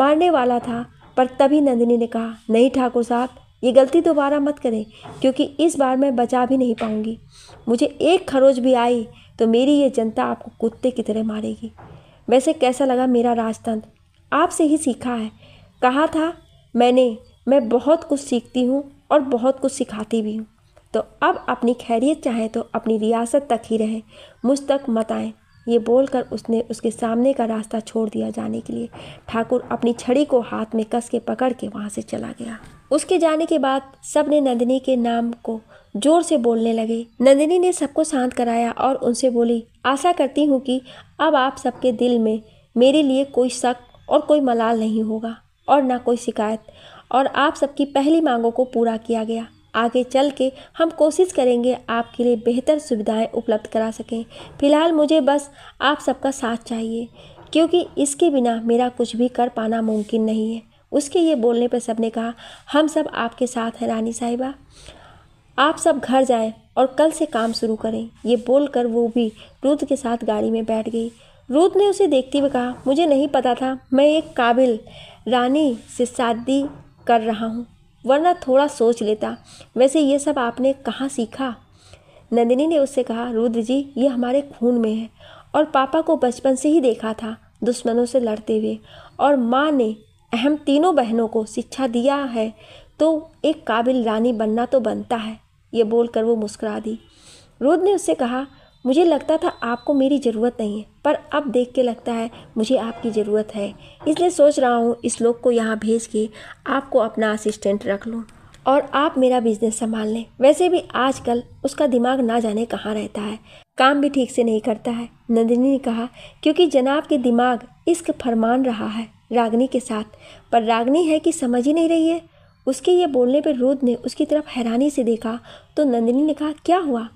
Speaker 1: मारने वाला था पर तभी नंदिनी ने कहा नहीं ठाकुर साहब ये गलती दोबारा मत करें क्योंकि इस बार मैं बचा भी नहीं पाऊंगी मुझे एक खरोच भी आई तो मेरी ये जनता आपको कुत्ते की तरह मारेगी वैसे कैसा लगा मेरा राजतंत्र आपसे ही सीखा है कहा था मैंने मैं बहुत कुछ सीखती हूँ और बहुत कुछ सिखाती भी हूँ तो अब अपनी खैरियत चाहें तो अपनी रियासत तक ही रहें मुझ तक मत आएँ ये बोलकर उसने उसके सामने का रास्ता छोड़ दिया जाने के लिए ठाकुर अपनी छड़ी को हाथ में कस के पकड़ के वहाँ से चला गया उसके जाने के बाद सब ने नंदिनी के नाम को जोर से बोलने लगे नंदिनी ने सबको शांत कराया और उनसे बोली आशा करती हूँ कि अब आप सबके दिल में मेरे लिए कोई शक और कोई मलाल नहीं होगा और ना कोई शिकायत और आप सबकी पहली मांगों को पूरा किया गया आगे चल के हम कोशिश करेंगे आपके लिए बेहतर सुविधाएं उपलब्ध करा सकें फिलहाल मुझे बस आप सबका साथ चाहिए क्योंकि इसके बिना मेरा कुछ भी कर पाना मुमकिन नहीं है उसके ये बोलने पर सबने कहा हम सब आपके साथ हैं रानी साहिबा आप सब घर जाएं और कल से काम शुरू करें ये बोलकर वो भी रूद के साथ गाड़ी में बैठ गई रूद ने उसे देखते हुए कहा मुझे नहीं पता था मैं एक काबिल रानी से शादी कर रहा हूँ वरना थोड़ा सोच लेता वैसे ये सब आपने कहाँ सीखा नंदिनी ने उससे कहा रुद्र जी ये हमारे खून में है और पापा को बचपन से ही देखा था दुश्मनों से लड़ते हुए और माँ ने अहम तीनों बहनों को शिक्षा दिया है तो एक काबिल रानी बनना तो बनता है ये बोलकर वो मुस्कुरा दी रोद ने उससे कहा मुझे लगता था आपको मेरी ज़रूरत नहीं है पर अब देख के लगता है मुझे आपकी ज़रूरत है इसलिए सोच रहा हूँ इस लोग को यहाँ भेज के आपको अपना असिस्टेंट रख लूँ और आप मेरा बिजनेस संभाल लें वैसे भी आजकल उसका दिमाग ना जाने कहाँ रहता है काम भी ठीक से नहीं करता है नंदिनी ने कहा क्योंकि जनाब के दिमाग इश्क फरमान रहा है रागनी के साथ पर रागनी है कि समझ ही नहीं रही है उसके ये बोलने पर रुद ने उसकी तरफ हैरानी से देखा तो नंदिनी ने कहा क्या हुआ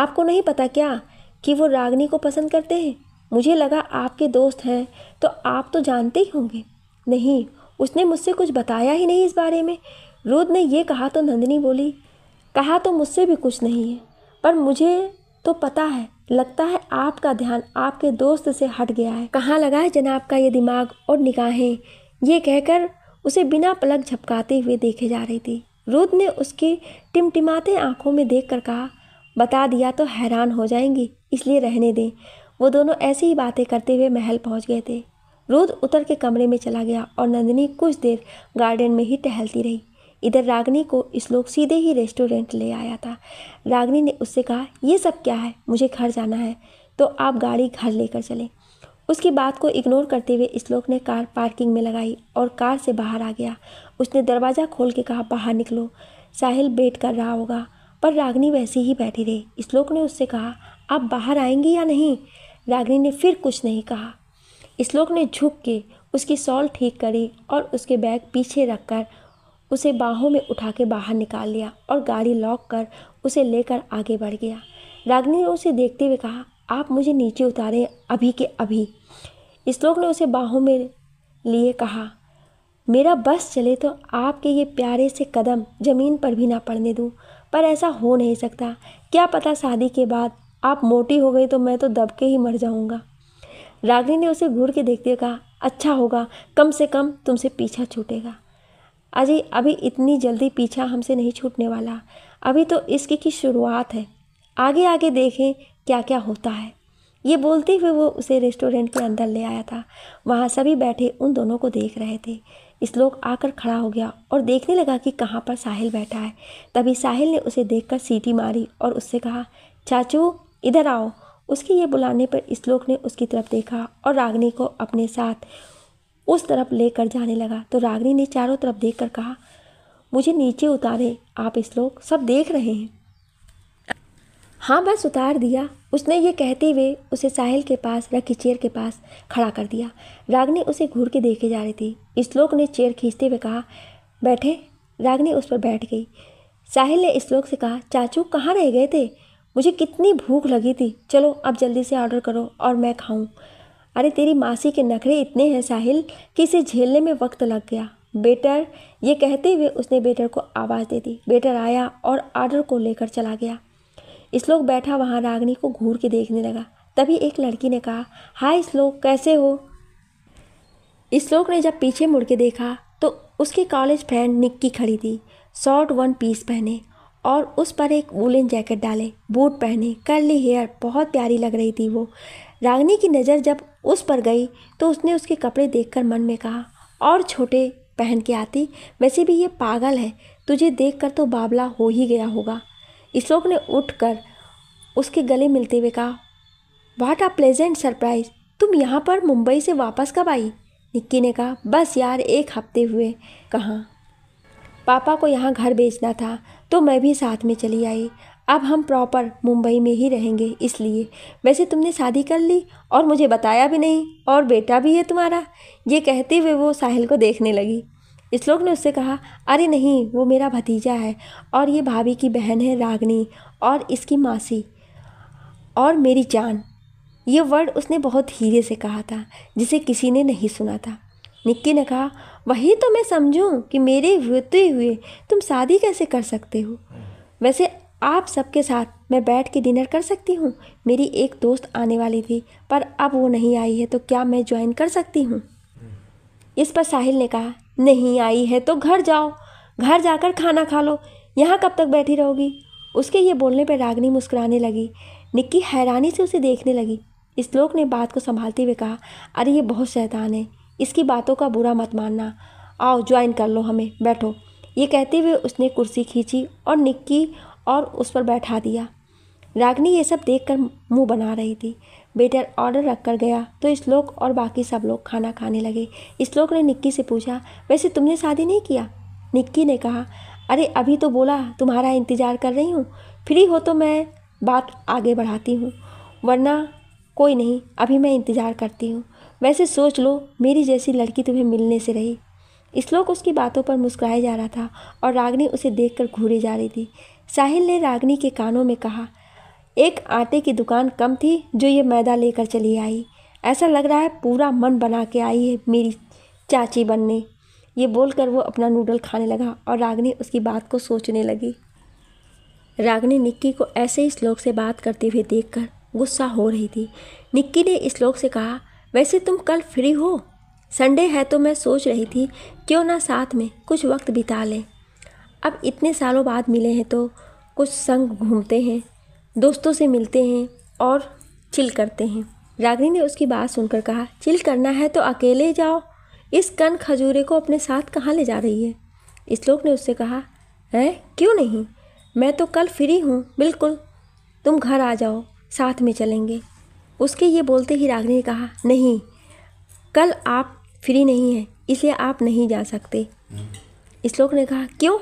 Speaker 1: आपको नहीं पता क्या कि वो रागनी को पसंद करते हैं मुझे लगा आपके दोस्त हैं तो आप तो जानते ही होंगे नहीं उसने मुझसे कुछ बताया ही नहीं इस बारे में रुद ने ये कहा तो नंदिनी बोली कहा तो मुझसे भी कुछ नहीं है पर मुझे तो पता है लगता है आपका ध्यान आपके दोस्त से हट गया है कहाँ लगा है जनाब का ये दिमाग और निगाहें ये कहकर उसे बिना पलक झपकाते हुए देखे जा रही थी रूद ने उसकी टिमटिमाते आंखों में देख कर कहा बता दिया तो हैरान हो जाएंगी इसलिए रहने दें वो दोनों ऐसी ही बातें करते हुए महल पहुंच गए थे रूद उतर के कमरे में चला गया और नंदिनी कुछ देर गार्डन में ही टहलती रही इधर रागनी को श्लोक सीधे ही रेस्टोरेंट ले आया था रागनी ने उससे कहा ये सब क्या है मुझे घर जाना है तो आप गाड़ी घर लेकर चलें उसकी बात को इग्नोर करते हुए श्लोक ने कार पार्किंग में लगाई और कार से बाहर आ गया उसने दरवाज़ा खोल के कहा बाहर निकलो साहिल बैठ कर रहा होगा पर रागनी वैसे ही बैठी रही श्लोक ने उससे कहा आप बाहर आएंगी या नहीं रागनी ने फिर कुछ नहीं कहा श्लोक ने झुक के उसकी सॉल ठीक करी और उसके बैग पीछे रखकर उसे बाहों में उठा के बाहर निकाल लिया और गाड़ी लॉक कर उसे लेकर आगे बढ़ गया रागनी ने उसे देखते हुए कहा आप मुझे नीचे उतारें अभी के अभी श्लोक ने उसे बाहों में लिए कहा मेरा बस चले तो आपके ये प्यारे से कदम ज़मीन पर भी ना पड़ने दूँ पर ऐसा हो नहीं सकता क्या पता शादी के बाद आप मोटी हो गई तो मैं तो दब के ही मर जाऊँगा रागनी ने उसे घूर के देखते हुए कहा अच्छा होगा कम से कम तुमसे पीछा छूटेगा अजय अभी इतनी जल्दी पीछा हमसे नहीं छूटने वाला अभी तो इसकी की शुरुआत है आगे आगे देखें क्या क्या होता है ये बोलते हुए वो उसे रेस्टोरेंट के अंदर ले आया था वहाँ सभी बैठे उन दोनों को देख रहे थे लोग आकर खड़ा हो गया और देखने लगा कि कहाँ पर साहिल बैठा है तभी साहिल ने उसे देख सीटी मारी और उससे कहा चाचू इधर आओ उसके ये बुलाने पर लोग ने उसकी तरफ देखा और रागनी को अपने साथ उस तरफ लेकर जाने लगा तो रागनी ने चारों तरफ देख कर कहा मुझे नीचे उतारे आप इस लोग सब देख रहे हैं हाँ बस उतार दिया उसने ये कहते हुए उसे साहिल के पास रखी चेयर के पास खड़ा कर दिया रागनी उसे घूर के देखे जा रही थी इस्लोक ने चेयर खींचते हुए कहा बैठे रागनी उस पर बैठ गई साहिल ने इस्लोक से कहा चाचू कहाँ रह गए थे मुझे कितनी भूख लगी थी चलो अब जल्दी से ऑर्डर करो और मैं खाऊं अरे तेरी मासी के नखरे इतने हैं साहिल कि इसे झेलने में वक्त लग गया बेटर ये कहते हुए उसने बेटर को आवाज़ दे दी बेटर आया और आर्डर को लेकर चला गया इस्लोक बैठा वहाँ रागनी को घूर के देखने लगा तभी एक लड़की ने कहा हाय इस्लोक कैसे हो इस्लोक ने जब पीछे मुड़ के देखा तो उसकी कॉलेज फ्रेंड निक्की खड़ी थी शॉर्ट वन पीस पहने और उस पर एक वुलन जैकेट डाले बूट पहने करली हेयर बहुत प्यारी लग रही थी वो रागनी की नज़र जब उस पर गई तो उसने उसके कपड़े देखकर मन में कहा और छोटे पहन के आती वैसे भी ये पागल है तुझे देखकर तो बाबला हो ही गया होगा इसलोक ने उठकर उसके गले मिलते हुए कहा वाट आ प्लेजेंट सरप्राइज तुम यहाँ पर मुंबई से वापस कब आई निक्की ने कहा बस यार एक हफ्ते हुए कहाँ पापा को यहाँ घर बेचना था तो मैं भी साथ में चली आई अब हम प्रॉपर मुंबई में ही रहेंगे इसलिए वैसे तुमने शादी कर ली और मुझे बताया भी नहीं और बेटा भी है तुम्हारा ये कहते हुए वो साहिल को देखने लगी श्लोक ने उससे कहा अरे नहीं वो मेरा भतीजा है और ये भाभी की बहन है रागनी और इसकी मासी और मेरी जान ये वर्ड उसने बहुत हीरे से कहा था जिसे किसी ने नहीं सुना था निक्की ने कहा वही तो मैं समझूँ कि मेरे होते हुए तुम शादी कैसे कर सकते हो वैसे आप सबके साथ मैं बैठ के डिनर कर सकती हूँ मेरी एक दोस्त आने वाली थी पर अब वो नहीं आई है तो क्या मैं ज्वाइन कर सकती हूँ इस पर साहिल ने कहा नहीं आई है तो घर जाओ घर जाकर खाना खा लो यहाँ कब तक बैठी रहोगी उसके ये बोलने पर रागनी मुस्कुराने लगी निक्की हैरानी से उसे देखने लगी श्लोक ने बात को संभालते हुए कहा अरे ये बहुत शैतान है इसकी बातों का बुरा मत मानना आओ ज्वाइन कर लो हमें बैठो ये कहते हुए उसने कुर्सी खींची और निक्की और उस पर बैठा दिया रागनी ये सब देख कर मुँह बना रही थी बेटर ऑर्डर रख कर गया तो श्लोक और बाकी सब लोग खाना खाने लगे श्लोक ने निक्की से पूछा वैसे तुमने शादी नहीं किया निक्की ने कहा अरे अभी तो बोला तुम्हारा इंतज़ार कर रही हूँ फ्री हो तो मैं बात आगे बढ़ाती हूँ वरना कोई नहीं अभी मैं इंतज़ार करती हूँ वैसे सोच लो मेरी जैसी लड़की तुम्हें मिलने से रही श्लोक उसकी बातों पर मुस्कुराया जा रहा था और रागनी उसे देखकर घूरे जा रही थी साहिल ने रागनी के कानों में कहा एक आटे की दुकान कम थी जो ये मैदा लेकर चली आई ऐसा लग रहा है पूरा मन बना के आई है मेरी चाची बनने ये बोलकर वो अपना नूडल खाने लगा और रागनी उसकी बात को सोचने लगी रागनी निक्की को ऐसे ही श्लोक से बात करते हुए देखकर गुस्सा हो रही थी निक्की ने इस श्लोक से कहा वैसे तुम कल फ्री हो संडे है तो मैं सोच रही थी क्यों ना साथ में कुछ वक्त बिता लें अब इतने सालों बाद मिले हैं तो कुछ संग घूमते हैं दोस्तों से मिलते हैं और चिल करते हैं रागिनी ने उसकी बात सुनकर कहा चिल करना है तो अकेले जाओ इस कन खजूरे को अपने साथ कहाँ ले जा रही है इस लोग ने उससे कहा है क्यों नहीं मैं तो कल फ्री हूँ बिल्कुल तुम घर आ जाओ साथ में चलेंगे उसके ये बोलते ही रागिनी ने कहा नहीं कल आप फ्री नहीं हैं इसलिए आप नहीं जा सकते इस लोग ने कहा क्यों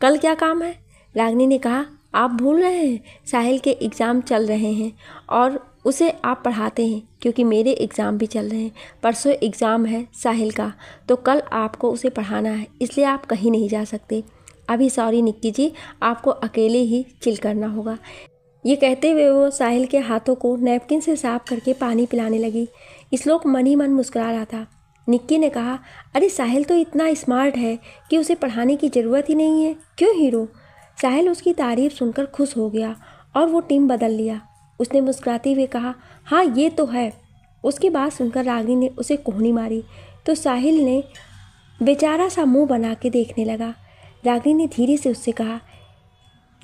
Speaker 1: कल क्या काम है रागनी ने कहा आप भूल रहे हैं साहिल के एग्ज़ाम चल रहे हैं और उसे आप पढ़ाते हैं क्योंकि मेरे एग्ज़ाम भी चल रहे हैं परसों एग्ज़ाम है साहिल का तो कल आपको उसे पढ़ाना है इसलिए आप कहीं नहीं जा सकते अभी सॉरी निक्की जी आपको अकेले ही चिल करना होगा ये कहते हुए वो साहिल के हाथों को नैपकिन से साफ करके पानी पिलाने लगी इस लोग मन ही मन मुस्करा रहा था निक्की ने कहा अरे साहिल तो इतना स्मार्ट है कि उसे पढ़ाने की ज़रूरत ही नहीं है क्यों हीरो साहिल उसकी तारीफ सुनकर खुश हो गया और वो टीम बदल लिया उसने मुस्कुराते हुए कहा हाँ ये तो है उसकी बात सुनकर रागनी ने उसे कोहनी मारी तो साहिल ने बेचारा सा मुंह बना के देखने लगा रागनी ने धीरे से उससे कहा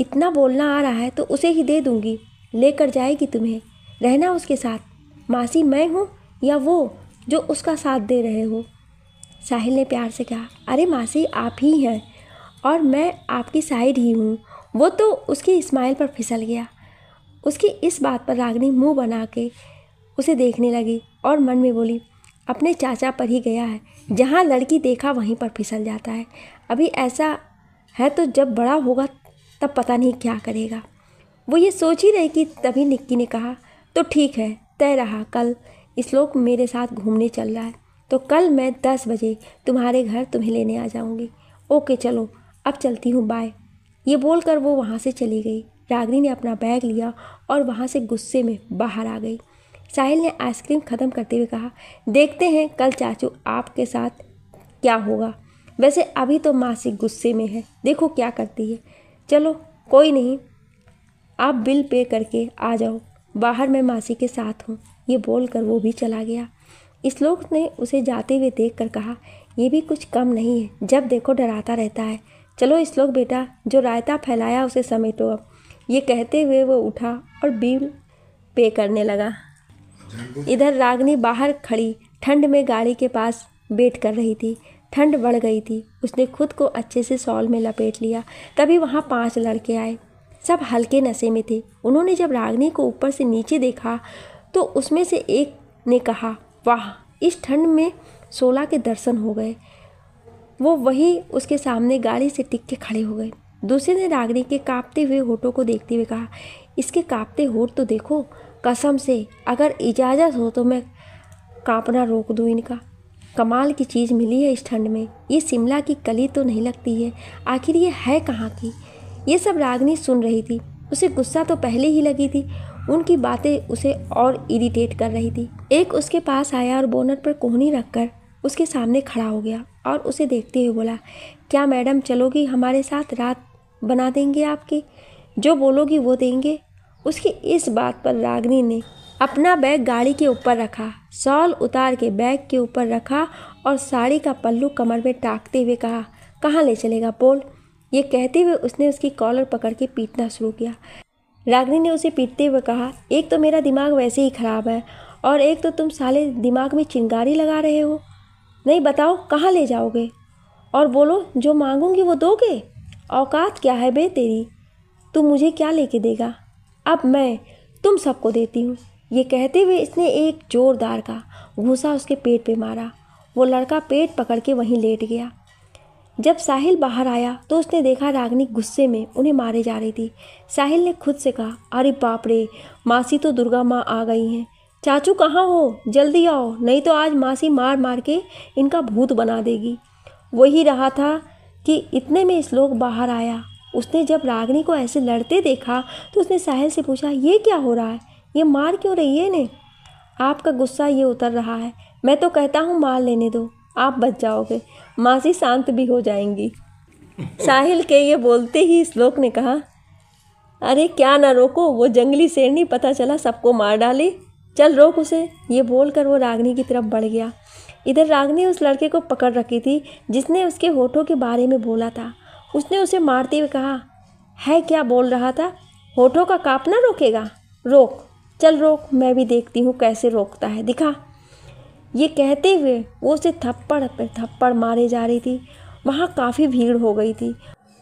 Speaker 1: इतना बोलना आ रहा है तो उसे ही दे दूँगी लेकर जाएगी तुम्हें रहना उसके साथ मासी मैं हूँ या वो जो उसका साथ दे रहे हो साहिल ने प्यार से कहा अरे मासी आप ही हैं और मैं आपकी साइड ही हूँ वो तो उसकी स्माइल पर फिसल गया उसकी इस बात पर रागनी मुंह बना के उसे देखने लगी और मन में बोली अपने चाचा पर ही गया है जहाँ लड़की देखा वहीं पर फिसल जाता है अभी ऐसा है तो जब बड़ा होगा तब पता नहीं क्या करेगा वो ये सोच ही रही कि तभी निक्की ने कहा तो ठीक है तय रहा कल श्लोक मेरे साथ घूमने चल रहा है तो कल मैं दस बजे तुम्हारे घर तुम्हें लेने आ जाऊँगी ओके चलो अब चलती हूँ बाय ये बोलकर वो वहाँ से चली गई रागनी ने अपना बैग लिया और वहाँ से गुस्से में बाहर आ गई साहिल ने आइसक्रीम ख़त्म करते हुए कहा देखते हैं कल चाचू आपके साथ क्या होगा वैसे अभी तो मासी गुस्से में है देखो क्या करती है चलो कोई नहीं आप बिल पे करके आ जाओ बाहर मैं मासी के साथ हूँ ये बोलकर वो भी चला गया श्लोक ने उसे जाते हुए देख कर कहा यह भी कुछ कम नहीं है जब देखो डराता रहता है चलो श्लोक बेटा जो रायता फैलाया उसे समेटो अब ये कहते हुए वो उठा और बिल पे करने लगा इधर रागनी बाहर खड़ी ठंड में गाड़ी के पास वेट कर रही थी ठंड बढ़ गई थी उसने खुद को अच्छे से सॉल में लपेट लिया तभी वहाँ पांच लड़के आए सब हल्के नशे में थे उन्होंने जब रागनी को ऊपर से नीचे देखा तो उसमें से एक ने कहा वाह इस ठंड में सोला के दर्शन हो गए वो वही उसके सामने गाड़ी से टिक के खड़े हो गए दूसरे ने रागनी के कांपते हुए होठों को देखते हुए कहा इसके कांपते होठ तो देखो कसम से अगर इजाज़त हो तो मैं कांपना रोक दूँ इनका कमाल की चीज़ मिली है इस ठंड में ये शिमला की कली तो नहीं लगती है आखिर ये है कहाँ की ये सब रागनी सुन रही थी उसे गुस्सा तो पहले ही लगी थी उनकी बातें उसे और इरिटेट कर रही थी एक उसके पास आया और बोनट पर कोहनी रखकर उसके सामने खड़ा हो गया और उसे देखते हुए बोला क्या मैडम चलोगी हमारे साथ रात बना देंगे आपकी जो बोलोगी वो देंगे उसकी इस बात पर रागनी ने अपना बैग गाड़ी के ऊपर रखा सॉल उतार के बैग के ऊपर रखा और साड़ी का पल्लू कमर में टाँकते हुए कहा कहाँ ले चलेगा पोल ये कहते हुए उसने उसकी कॉलर पकड़ के पीटना शुरू किया रागनी ने उसे पीटते हुए कहा एक तो मेरा दिमाग वैसे ही ख़राब है और एक तो तुम साले दिमाग में चिंगारी लगा रहे हो नहीं बताओ कहाँ ले जाओगे और बोलो जो मांगूंगी वो दोगे औकात क्या है बे तेरी तू मुझे क्या लेके देगा अब मैं तुम सबको देती हूँ ये कहते हुए इसने एक जोरदार का घूसा उसके पेट पे मारा वो लड़का पेट पकड़ के वहीं लेट गया जब साहिल बाहर आया तो उसने देखा रागनी गुस्से में उन्हें मारे जा रही थी साहिल ने खुद से कहा अरे बाप रे मासी तो दुर्गा माँ आ गई हैं चाचू कहाँ हो जल्दी आओ नहीं तो आज मासी मार मार के इनका भूत बना देगी वही रहा था कि इतने में श्लोक बाहर आया उसने जब रागनी को ऐसे लड़ते देखा तो उसने साहिल से पूछा ये क्या हो रहा है ये मार क्यों रही है ने आपका गुस्सा ये उतर रहा है मैं तो कहता हूँ मार लेने दो आप बच जाओगे मासी शांत भी हो जाएंगी साहिल के ये बोलते ही श्लोक ने कहा अरे क्या ना रोको वो जंगली शेरनी पता चला सबको मार डाले चल रोक उसे ये बोलकर वो रागनी की तरफ बढ़ गया इधर रागनी उस लड़के को पकड़ रखी थी जिसने उसके होठों के बारे में बोला था उसने उसे मारते हुए कहा है क्या बोल रहा था होठों का कांपना रोकेगा रोक चल रोक मैं भी देखती हूँ कैसे रोकता है दिखा ये कहते हुए वो उसे थप्पड़ पर थप्पड़ मारे जा रही थी वहाँ काफ़ी भीड़ हो गई थी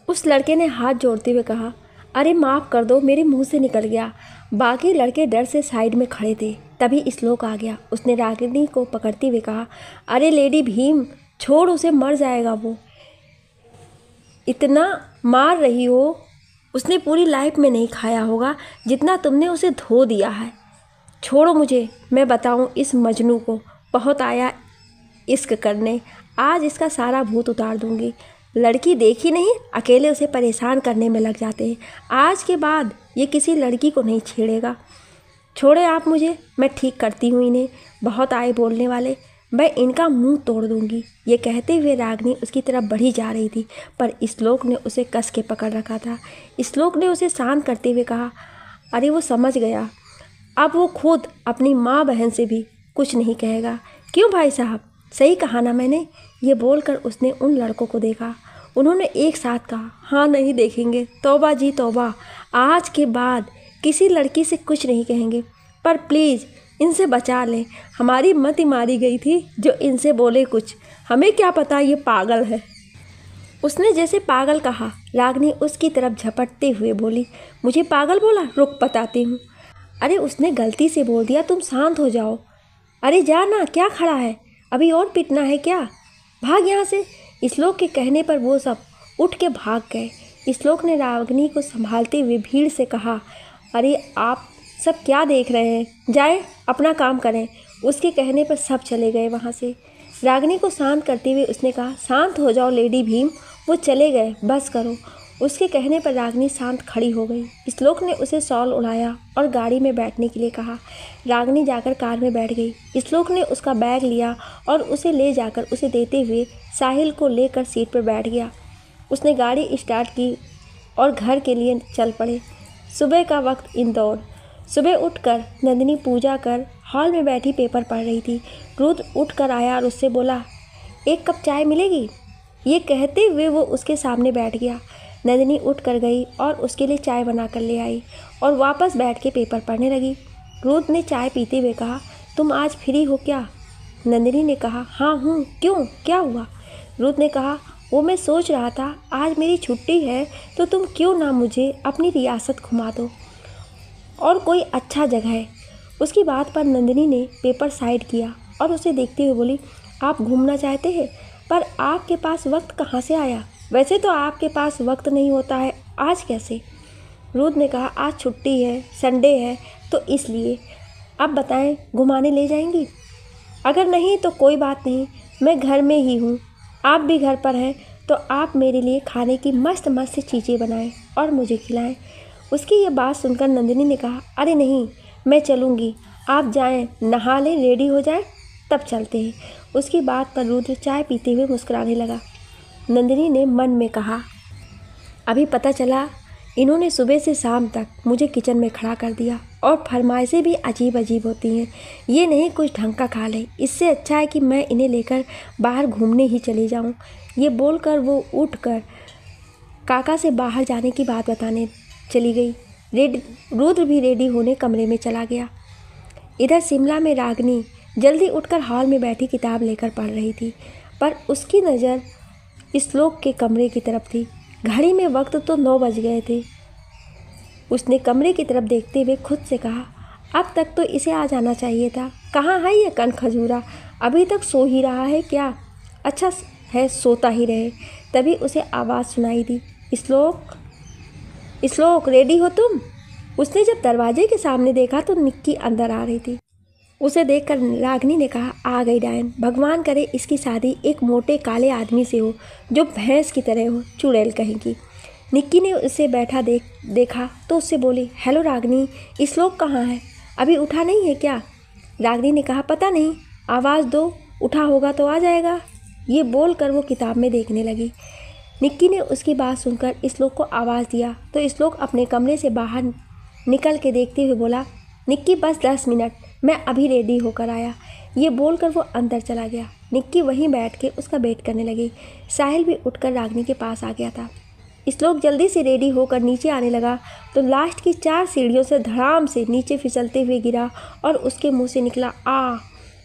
Speaker 1: उस लड़के ने हाथ जोड़ते हुए कहा अरे माफ़ कर दो मेरे मुंह से निकल गया बाकी लड़के डर से साइड में खड़े थे तभी श्लोक आ गया उसने रागिनी को पकड़ते हुए कहा अरे लेडी भीम छोड़ उसे मर जाएगा वो इतना मार रही हो उसने पूरी लाइफ में नहीं खाया होगा जितना तुमने उसे धो दिया है छोड़ो मुझे मैं बताऊँ इस मजनू को बहुत आया इश्क करने आज इसका सारा भूत उतार दूंगी लड़की देखी नहीं अकेले उसे परेशान करने में लग जाते हैं आज के बाद ये किसी लड़की को नहीं छेड़ेगा छोड़े आप मुझे मैं ठीक करती हूँ इन्हें बहुत आए बोलने वाले मैं इनका मुंह तोड़ दूंगी ये कहते हुए रागनी उसकी तरफ बढ़ी जा रही थी पर श्लोक ने उसे कस के पकड़ रखा था श्लोक ने उसे शांत करते हुए कहा अरे वो समझ गया अब वो खुद अपनी माँ बहन से भी कुछ नहीं कहेगा क्यों भाई साहब सही कहा ना मैंने ये बोलकर उसने उन लड़कों को देखा उन्होंने एक साथ कहा हाँ नहीं देखेंगे तोबा जी तोबा आज के बाद किसी लड़की से कुछ नहीं कहेंगे पर प्लीज़ इनसे बचा लें हमारी मति मारी गई थी जो इनसे बोले कुछ हमें क्या पता ये पागल है उसने जैसे पागल कहा रागनी उसकी तरफ झपटते हुए बोली मुझे पागल बोला रुक बताती हूँ अरे उसने गलती से बोल दिया तुम शांत हो जाओ अरे जा ना क्या खड़ा है अभी और पिटना है क्या भाग यहाँ से श्लोक के कहने पर वो सब उठ के भाग गए श्लोक ने रावग्नि को संभालते हुए भीड़ से कहा अरे आप सब क्या देख रहे हैं जाए अपना काम करें उसके कहने पर सब चले गए वहाँ से रागनी को शांत करते हुए उसने कहा शांत हो जाओ लेडी भीम वो चले गए बस करो उसके कहने पर रागनी शांत खड़ी हो गई श्लोक ने उसे सॉल उड़ाया और गाड़ी में बैठने के लिए कहा रागनी जाकर कार में बैठ गई श्लोक ने उसका बैग लिया और उसे ले जाकर उसे देते हुए साहिल को लेकर सीट पर बैठ गया उसने गाड़ी स्टार्ट की और घर के लिए चल पड़े सुबह का वक्त इंदौर सुबह उठकर नंदिनी पूजा कर हॉल में बैठी पेपर पढ़ रही थी रुद्र उठ कर आया और उससे बोला एक कप चाय मिलेगी ये कहते हुए वो उसके सामने बैठ गया नंदिनी उठ कर गई और उसके लिए चाय बना कर ले आई और वापस बैठ के पेपर पढ़ने लगी रूद ने चाय पीते हुए कहा तुम आज फ्री हो क्या नंदिनी ने कहा हाँ हूँ क्यों क्या हुआ रूद ने कहा वो मैं सोच रहा था आज मेरी छुट्टी है तो तुम क्यों ना मुझे अपनी रियासत घुमा दो और कोई अच्छा जगह है उसकी बात पर नंदिनी ने पेपर साइड किया और उसे देखते हुए बोली आप घूमना चाहते हैं पर आपके पास वक्त कहाँ से आया वैसे तो आपके पास वक्त नहीं होता है आज कैसे रूद ने कहा आज छुट्टी है संडे है तो इसलिए अब बताएं घुमाने ले जाएंगी अगर नहीं तो कोई बात नहीं मैं घर में ही हूँ आप भी घर पर हैं तो आप मेरे लिए खाने की मस्त मस्त चीज़ें बनाएं और मुझे खिलाएं उसकी ये बात सुनकर नंदिनी ने कहा अरे नहीं मैं चलूँगी आप जाएं नहा लें रेडी हो जाएं तब चलते हैं उसकी बात पर रुद्र चाय पीते हुए मुस्कुराने लगा नंदिनी ने मन में कहा अभी पता चला इन्होंने सुबह से शाम तक मुझे किचन में खड़ा कर दिया और फरमाइशें भी अजीब अजीब होती हैं ये नहीं कुछ ढंग का खा ले इससे अच्छा है कि मैं इन्हें लेकर बाहर घूमने ही चली जाऊं ये बोलकर वो उठकर काका से बाहर जाने की बात बताने चली गई रेड रुद्र भी रेडी होने कमरे में चला गया इधर शिमला में रागनी जल्दी उठकर हॉल में बैठी किताब लेकर पढ़ रही थी पर उसकी नज़र श्लोक के कमरे की तरफ थी घड़ी में वक्त तो नौ बज गए थे उसने कमरे की तरफ देखते हुए खुद से कहा अब तक तो इसे आ जाना चाहिए था कहाँ है ये कन खजूरा अभी तक सो ही रहा है क्या अच्छा है सोता ही रहे तभी उसे आवाज़ सुनाई दी श्लोक श्लोक रेडी हो तुम उसने जब दरवाजे के सामने देखा तो निक्की अंदर आ रही थी उसे देखकर रागनी ने कहा आ गई डायन भगवान करे इसकी शादी एक मोटे काले आदमी से हो जो भैंस की तरह हो चुड़ैल कहेगी निक्की ने उसे बैठा देख देखा तो उससे बोली हेलो रागनी इस्लोक कहाँ है अभी उठा नहीं है क्या रागनी ने कहा पता नहीं आवाज़ दो उठा होगा तो आ जाएगा ये बोल कर वो किताब में देखने लगी निक्की ने उसकी बात सुनकर इस्लोक को आवाज़ दिया तो इस्लोक अपने कमरे से बाहर निकल के देखते हुए बोला निक्की बस दस मिनट मैं अभी रेडी होकर आया ये बोलकर वो अंदर चला गया निक्की वहीं बैठ के उसका वेट करने लगी साहिल भी उठकर रागनी के पास आ गया था स्लोक जल्दी से रेडी होकर नीचे आने लगा तो लास्ट की चार सीढ़ियों से धड़ाम से नीचे फिसलते हुए गिरा और उसके मुंह से निकला आ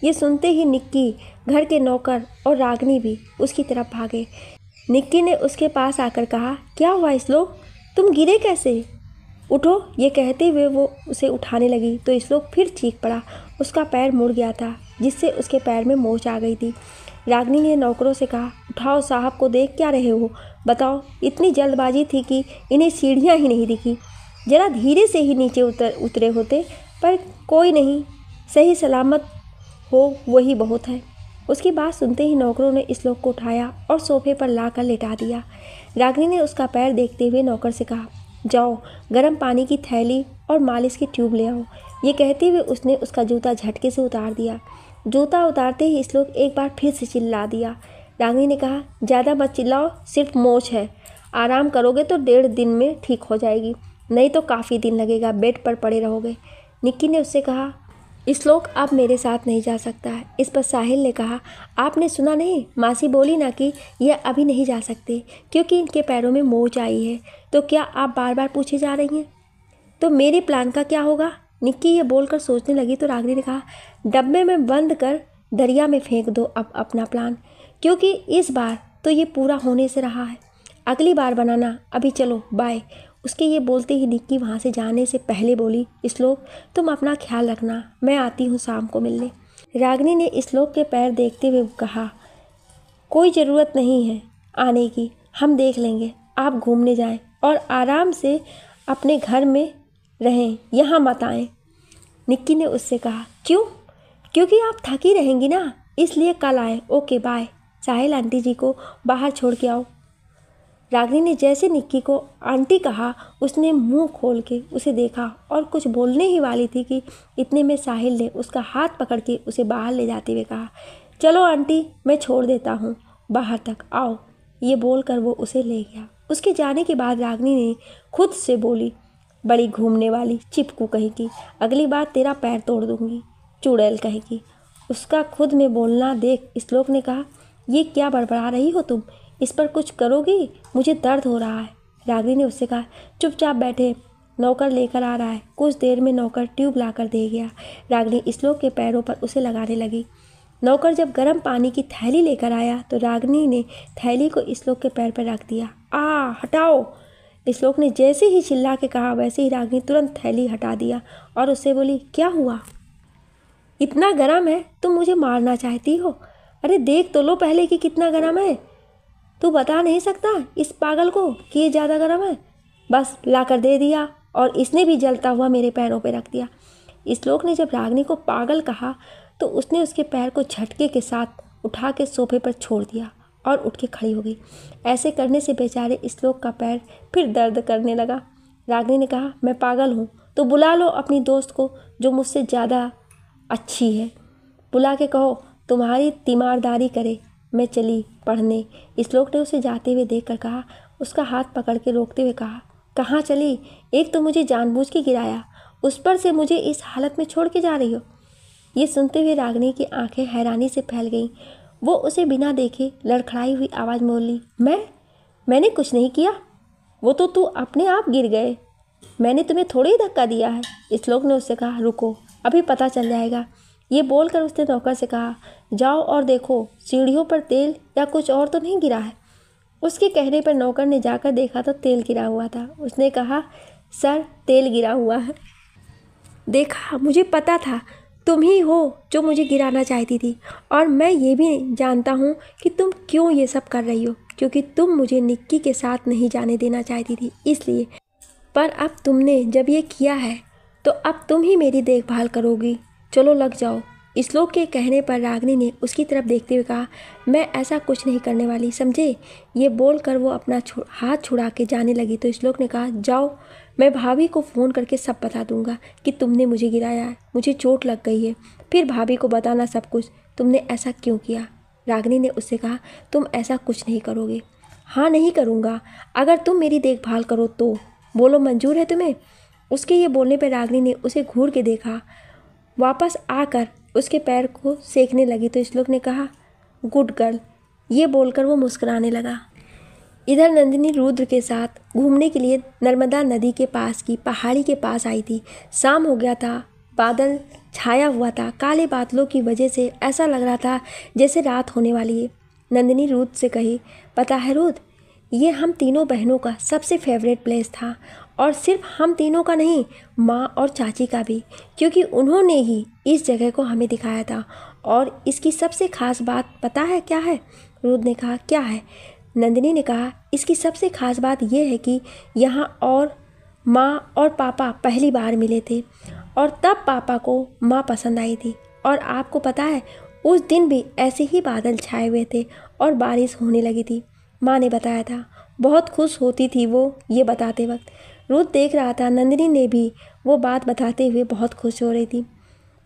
Speaker 1: ये सुनते ही निक्की घर के नौकर और रागनी भी उसकी तरफ भागे निक्की ने उसके पास आकर कहा क्या हुआ श्लोक तुम गिरे कैसे उठो ये कहते हुए वो उसे उठाने लगी तो इस्लोक फिर चीख पड़ा उसका पैर मुड़ गया था जिससे उसके पैर में मोच आ गई थी रागनी ने नौकरों से कहा उठाओ साहब को देख क्या रहे हो बताओ इतनी जल्दबाजी थी कि इन्हें सीढ़ियाँ ही नहीं दिखी जरा धीरे से ही नीचे उतर उतरे होते पर कोई नहीं सही सलामत हो वही बहुत है उसकी बात सुनते ही नौकरों ने इस लोग को उठाया और सोफे पर ला कर लेटा दिया रागनी ने उसका पैर देखते हुए नौकर से कहा जाओ गर्म पानी की थैली और मालिश की ट्यूब ले आओ ये कहते हुए उसने उसका जूता झटके से उतार दिया जूता उतारते ही श्लोक एक बार फिर से चिल्ला दिया डांगी ने कहा ज़्यादा मत चिल्लाओ सिर्फ मोच है आराम करोगे तो डेढ़ दिन में ठीक हो जाएगी नहीं तो काफ़ी दिन लगेगा बेड पर पड़े रहोगे निक्की ने उससे कहा श्लोक अब मेरे साथ नहीं जा सकता है इस पर साहिल ने कहा आपने सुना नहीं मासी बोली ना कि यह अभी नहीं जा सकते क्योंकि इनके पैरों में मोच आई है तो क्या आप बार बार पूछे जा रही हैं तो मेरे प्लान का क्या होगा निक्की ये बोलकर सोचने लगी तो रागनी ने कहा डब्बे में बंद कर दरिया में फेंक दो अब अपना प्लान क्योंकि इस बार तो ये पूरा होने से रहा है अगली बार बनाना अभी चलो बाय उसके ये बोलते ही निक्की वहाँ से जाने से पहले बोली श्लोक तुम अपना ख्याल रखना मैं आती हूँ शाम को मिलने रागनी ने श्लोक के पैर देखते हुए कहा कोई ज़रूरत नहीं है आने की हम देख लेंगे आप घूमने जाएं और आराम से अपने घर में रहें यहाँ मत आए निक्की ने उससे कहा क्यों क्योंकि आप थकी रहेंगी ना इसलिए कल आए okay bye Sahil aunty ji को बाहर छोड़ के आओ रागनी ने जैसे निक्की को आंटी कहा उसने मुंह खोल के उसे देखा और कुछ बोलने ही वाली थी कि इतने में साहिल ने उसका हाथ पकड़ के उसे बाहर ले जाते हुए कहा चलो आंटी मैं छोड़ देता हूँ बाहर तक आओ ये बोलकर वो उसे ले गया उसके जाने के बाद रागिनी ने खुद से बोली बड़ी घूमने वाली चिपकू कहेगी अगली बार तेरा पैर तोड़ दूंगी चुड़ैल कहेगी उसका खुद में बोलना देख श्लोक ने कहा ये क्या बड़बड़ा रही हो तुम इस पर कुछ करोगी मुझे दर्द हो रहा है रागनी ने उससे कहा चुपचाप बैठे नौकर लेकर आ रहा है कुछ देर में नौकर ट्यूब लाकर दे गया रागनी श्लोक के पैरों पर उसे लगाने लगी नौकर जब गर्म पानी की थैली लेकर आया तो रागनी ने थैली को इस्लोक के पैर पर रख दिया आ हटाओ इस्लोक ने जैसे ही चिल्ला के कहा वैसे ही रागनी तुरंत थैली हटा दिया और उससे बोली क्या हुआ इतना गर्म है तुम मुझे मारना चाहती हो अरे देख तो लो पहले कि कितना गर्म है तू बता नहीं सकता इस पागल को कि ये ज़्यादा गर्म है बस ला कर दे दिया और इसने भी जलता हुआ मेरे पैरों पर रख दिया इस्लोक ने जब रागनी को पागल कहा तो उसने उसके पैर को झटके के साथ उठा के सोफे पर छोड़ दिया और उठ के खड़ी हो गई ऐसे करने से बेचारे श्लोक का पैर फिर दर्द करने लगा रागनी ने कहा मैं पागल हूँ तो बुला लो अपनी दोस्त को जो मुझसे ज़्यादा अच्छी है बुला के कहो तुम्हारी तीमारदारी करे मैं चली पढ़ने श्लोक ने उसे जाते हुए देख कर कहा उसका हाथ पकड़ के रोकते हुए कहा कहाँ चली एक तो मुझे जानबूझ के गिराया उस पर से मुझे इस हालत में छोड़ के जा रही हो ये सुनते हुए रागनी की आंखें हैरानी से फैल गईं वो उसे बिना देखे लड़खड़ाई हुई आवाज़ मोल ली मैं मैंने कुछ नहीं किया वो तो तू अपने आप गिर गए मैंने तुम्हें थोड़ा ही धक्का दिया है इस लोग ने उससे कहा रुको अभी पता चल जाएगा ये बोलकर उसने नौकर से कहा जाओ और देखो सीढ़ियों पर तेल या कुछ और तो नहीं गिरा है उसके कहने पर नौकर ने जाकर देखा तो तेल गिरा हुआ था उसने कहा सर तेल गिरा हुआ है देखा मुझे पता था तुम ही हो जो मुझे गिराना चाहती थी और मैं ये भी जानता हूँ कि तुम क्यों ये सब कर रही हो क्योंकि तुम मुझे निक्की के साथ नहीं जाने देना चाहती थी इसलिए पर अब तुमने जब ये किया है तो अब तुम ही मेरी देखभाल करोगी चलो लग जाओ श्लोक के कहने पर रागनी ने उसकी तरफ देखते हुए कहा मैं ऐसा कुछ नहीं करने वाली समझे ये बोल कर वो अपना छु, हाथ छुड़ा के जाने लगी तो श्लोक ने कहा जाओ मैं भाभी को फ़ोन करके सब बता दूंगा कि तुमने मुझे गिराया है मुझे चोट लग गई है फिर भाभी को बताना सब कुछ तुमने ऐसा क्यों किया रागनी ने उससे कहा तुम ऐसा कुछ नहीं करोगे हाँ नहीं करूँगा अगर तुम मेरी देखभाल करो तो बोलो मंजूर है तुम्हें उसके ये बोलने पर रागनी ने उसे घूर के देखा वापस आकर उसके पैर को सेकने लगी तो इस लोग ने कहा गुड गर्ल ये बोलकर वो मुस्कराने लगा इधर नंदिनी रुद्र के साथ घूमने के लिए नर्मदा नदी के पास की पहाड़ी के पास आई थी शाम हो गया था बादल छाया हुआ था काले बादलों की वजह से ऐसा लग रहा था जैसे रात होने वाली है नंदिनी रुद्र से कही पता है रूद ये हम तीनों बहनों का सबसे फेवरेट प्लेस था और सिर्फ हम तीनों का नहीं माँ और चाची का भी क्योंकि उन्होंने ही इस जगह को हमें दिखाया था और इसकी सबसे ख़ास बात पता है क्या है रूद ने कहा क्या है नंदिनी ने कहा इसकी सबसे खास बात यह है कि यहाँ और माँ और पापा पहली बार मिले थे और तब पापा को माँ पसंद आई थी और आपको पता है उस दिन भी ऐसे ही बादल छाए हुए थे और बारिश होने लगी थी माँ ने बताया था बहुत खुश होती थी वो ये बताते वक्त रोज़ देख रहा था नंदिनी ने भी वो बात बताते हुए बहुत खुश हो रही थी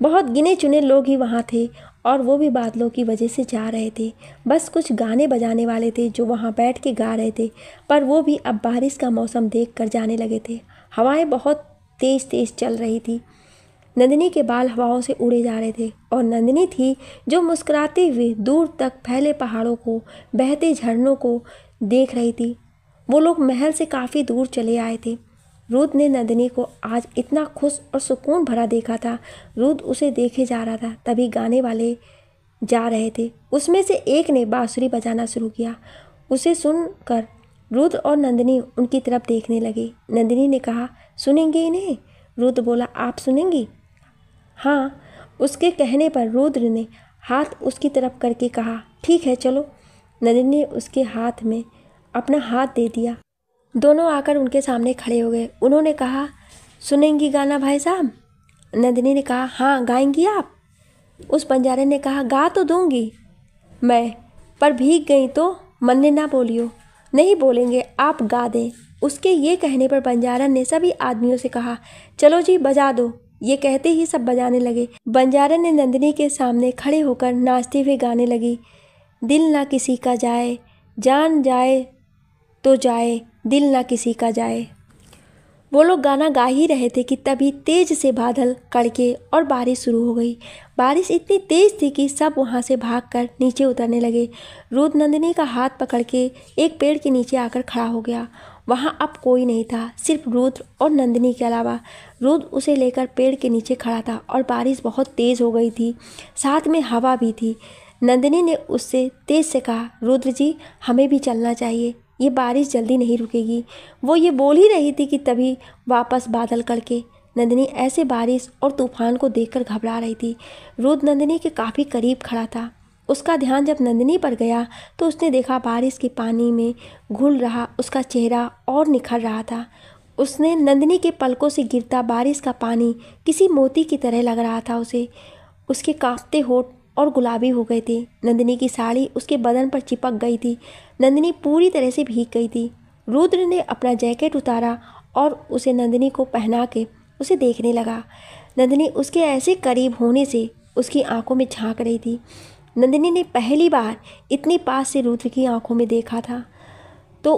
Speaker 1: बहुत गिने चुने लोग ही वहाँ थे और वो भी बादलों की वजह से जा रहे थे बस कुछ गाने बजाने वाले थे जो वहाँ बैठ के गा रहे थे पर वो भी अब बारिश का मौसम देख कर जाने लगे थे हवाएं बहुत तेज़ तेज़ चल रही थी नंदिनी के बाल हवाओं से उड़े जा रहे थे और नंदिनी थी जो मुस्कुराते हुए दूर तक फैले पहाड़ों को बहते झरनों को देख रही थी वो लोग महल से काफ़ी दूर चले आए थे रूद ने नंदिनी को आज इतना खुश और सुकून भरा देखा था रूद उसे देखे जा रहा था तभी गाने वाले जा रहे थे उसमें से एक ने बाँसुरी बजाना शुरू किया उसे सुनकर रुद्र और नंदिनी उनकी तरफ देखने लगे नंदिनी ने कहा सुनेंगे इन्हें रुद्र बोला आप सुनेंगी हाँ उसके कहने पर रुद्र ने हाथ उसकी तरफ करके कहा ठीक है चलो नंदिनी ने उसके हाथ में अपना हाथ दे दिया दोनों आकर उनके सामने खड़े हो गए उन्होंने कहा सुनेंगी गाना भाई साहब नंदिनी ने कहा हाँ गाएंगी आप उस बंजारे ने कहा गा तो दूंगी मैं पर भीग गई तो मन ने ना बोलियो नहीं बोलेंगे आप गा दें उसके ये कहने पर बंजारन ने सभी आदमियों से कहा चलो जी बजा दो ये कहते ही सब बजाने लगे बंजारन ने नंदिनी के सामने खड़े होकर नाचते हुए गाने लगी दिल ना किसी का जाए जान जाए तो जाए दिल ना किसी का जाए वो लोग गाना गा ही रहे थे कि तभी तेज़ से बादल कड़के और बारिश शुरू हो गई बारिश इतनी तेज़ थी कि सब वहाँ से भागकर नीचे उतरने लगे नंदिनी का हाथ पकड़ के एक पेड़ के नीचे आकर खड़ा हो गया वहाँ अब कोई नहीं था सिर्फ रुद्र और नंदिनी के अलावा रुद्र उसे लेकर पेड़ के नीचे खड़ा था और बारिश बहुत तेज़ हो गई थी साथ में हवा भी थी नंदिनी ने उससे तेज़ से कहा रुद्र जी हमें भी चलना चाहिए ये बारिश जल्दी नहीं रुकेगी वो ये बोल ही रही थी कि तभी वापस बादल करके नंदिनी ऐसे बारिश और तूफान को देखकर घबरा रही थी रुद नंदिनी के काफ़ी करीब खड़ा था उसका ध्यान जब नंदिनी पर गया तो उसने देखा बारिश के पानी में घुल रहा उसका चेहरा और निखर रहा था उसने नंदिनी के पलकों से गिरता बारिश का पानी किसी मोती की तरह लग रहा था उसे उसके कांपते होठ और गुलाबी हो गए थे नंदिनी की साड़ी उसके बदन पर चिपक गई थी नंदिनी पूरी तरह से भीग गई थी रुद्र ने अपना जैकेट उतारा और उसे नंदिनी को पहना के उसे देखने लगा नंदिनी उसके ऐसे करीब होने से उसकी आंखों में झांक रही थी नंदिनी ने पहली बार इतने पास से रुद्र की आंखों में देखा था तो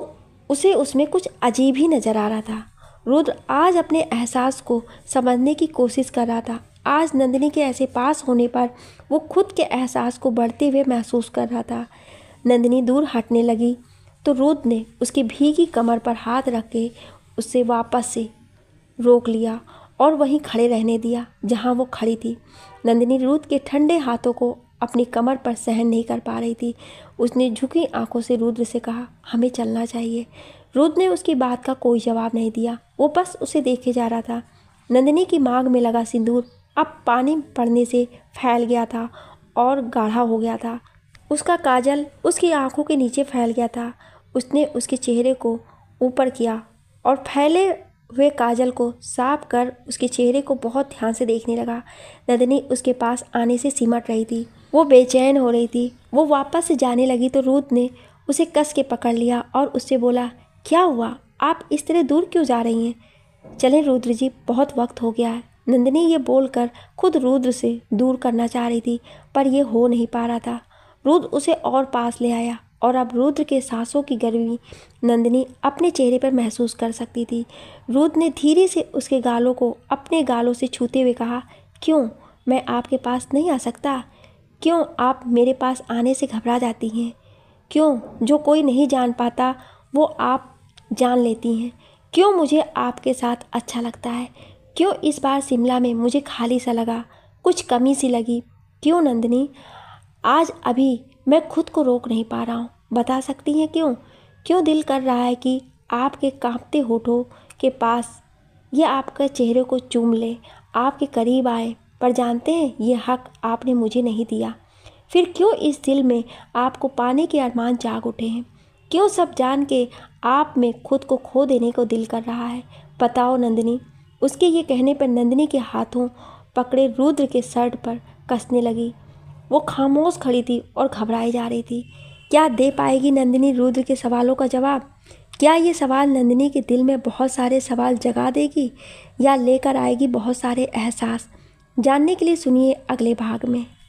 Speaker 1: उसे उसमें कुछ अजीब ही नज़र आ रहा था रुद्र आज अपने एहसास को समझने की कोशिश कर रहा था आज नंदिनी के ऐसे पास होने पर वो खुद के एहसास को बढ़ते हुए महसूस कर रहा था नंदिनी दूर हटने लगी तो रुद्र ने उसकी भीगी कमर पर हाथ रख के उसे वापस से रोक लिया और वहीं खड़े रहने दिया जहां वो खड़ी थी नंदिनी रुद्र के ठंडे हाथों को अपनी कमर पर सहन नहीं कर पा रही थी उसने झुकी आंखों से रुद्र से कहा हमें चलना चाहिए रुद्र ने उसकी बात का कोई जवाब नहीं दिया वो बस उसे देखे जा रहा था नंदिनी की मांग में लगा सिंदूर अब पानी पड़ने से फैल गया था और गाढ़ा हो गया था उसका काजल उसकी आंखों के नीचे फैल गया था उसने उसके चेहरे को ऊपर किया और फैले हुए काजल को साफ कर उसके चेहरे को बहुत ध्यान से देखने लगा नंदनी उसके पास आने से सिमट रही थी वो बेचैन हो रही थी वो वापस से जाने लगी तो रूद ने उसे कस के पकड़ लिया और उससे बोला क्या हुआ आप इस तरह दूर क्यों जा रही हैं चलें रुद्र जी बहुत वक्त हो गया है नंदिनी ये बोलकर खुद रुद्र से दूर करना चाह रही थी पर यह हो नहीं पा रहा था रुद्र उसे और पास ले आया और अब रुद्र के सांसों की गर्मी नंदिनी अपने चेहरे पर महसूस कर सकती थी रुद्र ने धीरे से उसके गालों को अपने गालों से छूते हुए कहा क्यों मैं आपके पास नहीं आ सकता क्यों आप मेरे पास आने से घबरा जाती हैं क्यों जो कोई नहीं जान पाता वो आप जान लेती हैं क्यों मुझे आपके साथ अच्छा लगता है क्यों इस बार शिमला में मुझे खाली सा लगा कुछ कमी सी लगी क्यों नंदिनी आज अभी मैं खुद को रोक नहीं पा रहा हूँ बता सकती हैं क्यों क्यों दिल कर रहा है कि आपके कांपते होठों के पास यह आपके चेहरे को चूम ले आपके करीब आए पर जानते हैं ये हक आपने मुझे नहीं दिया फिर क्यों इस दिल में आपको पाने के अरमान जाग उठे हैं क्यों सब जान के आप में खुद को खो देने को दिल कर रहा है बताओ नंदिनी उसके ये कहने पर नंदिनी के हाथों पकड़े रुद्र के शर्ट पर कसने लगी वो खामोश खड़ी थी और घबराई जा रही थी क्या दे पाएगी नंदिनी रुद्र के सवालों का जवाब क्या ये सवाल नंदिनी के दिल में बहुत सारे सवाल जगा देगी या लेकर आएगी बहुत सारे एहसास जानने के लिए सुनिए अगले भाग में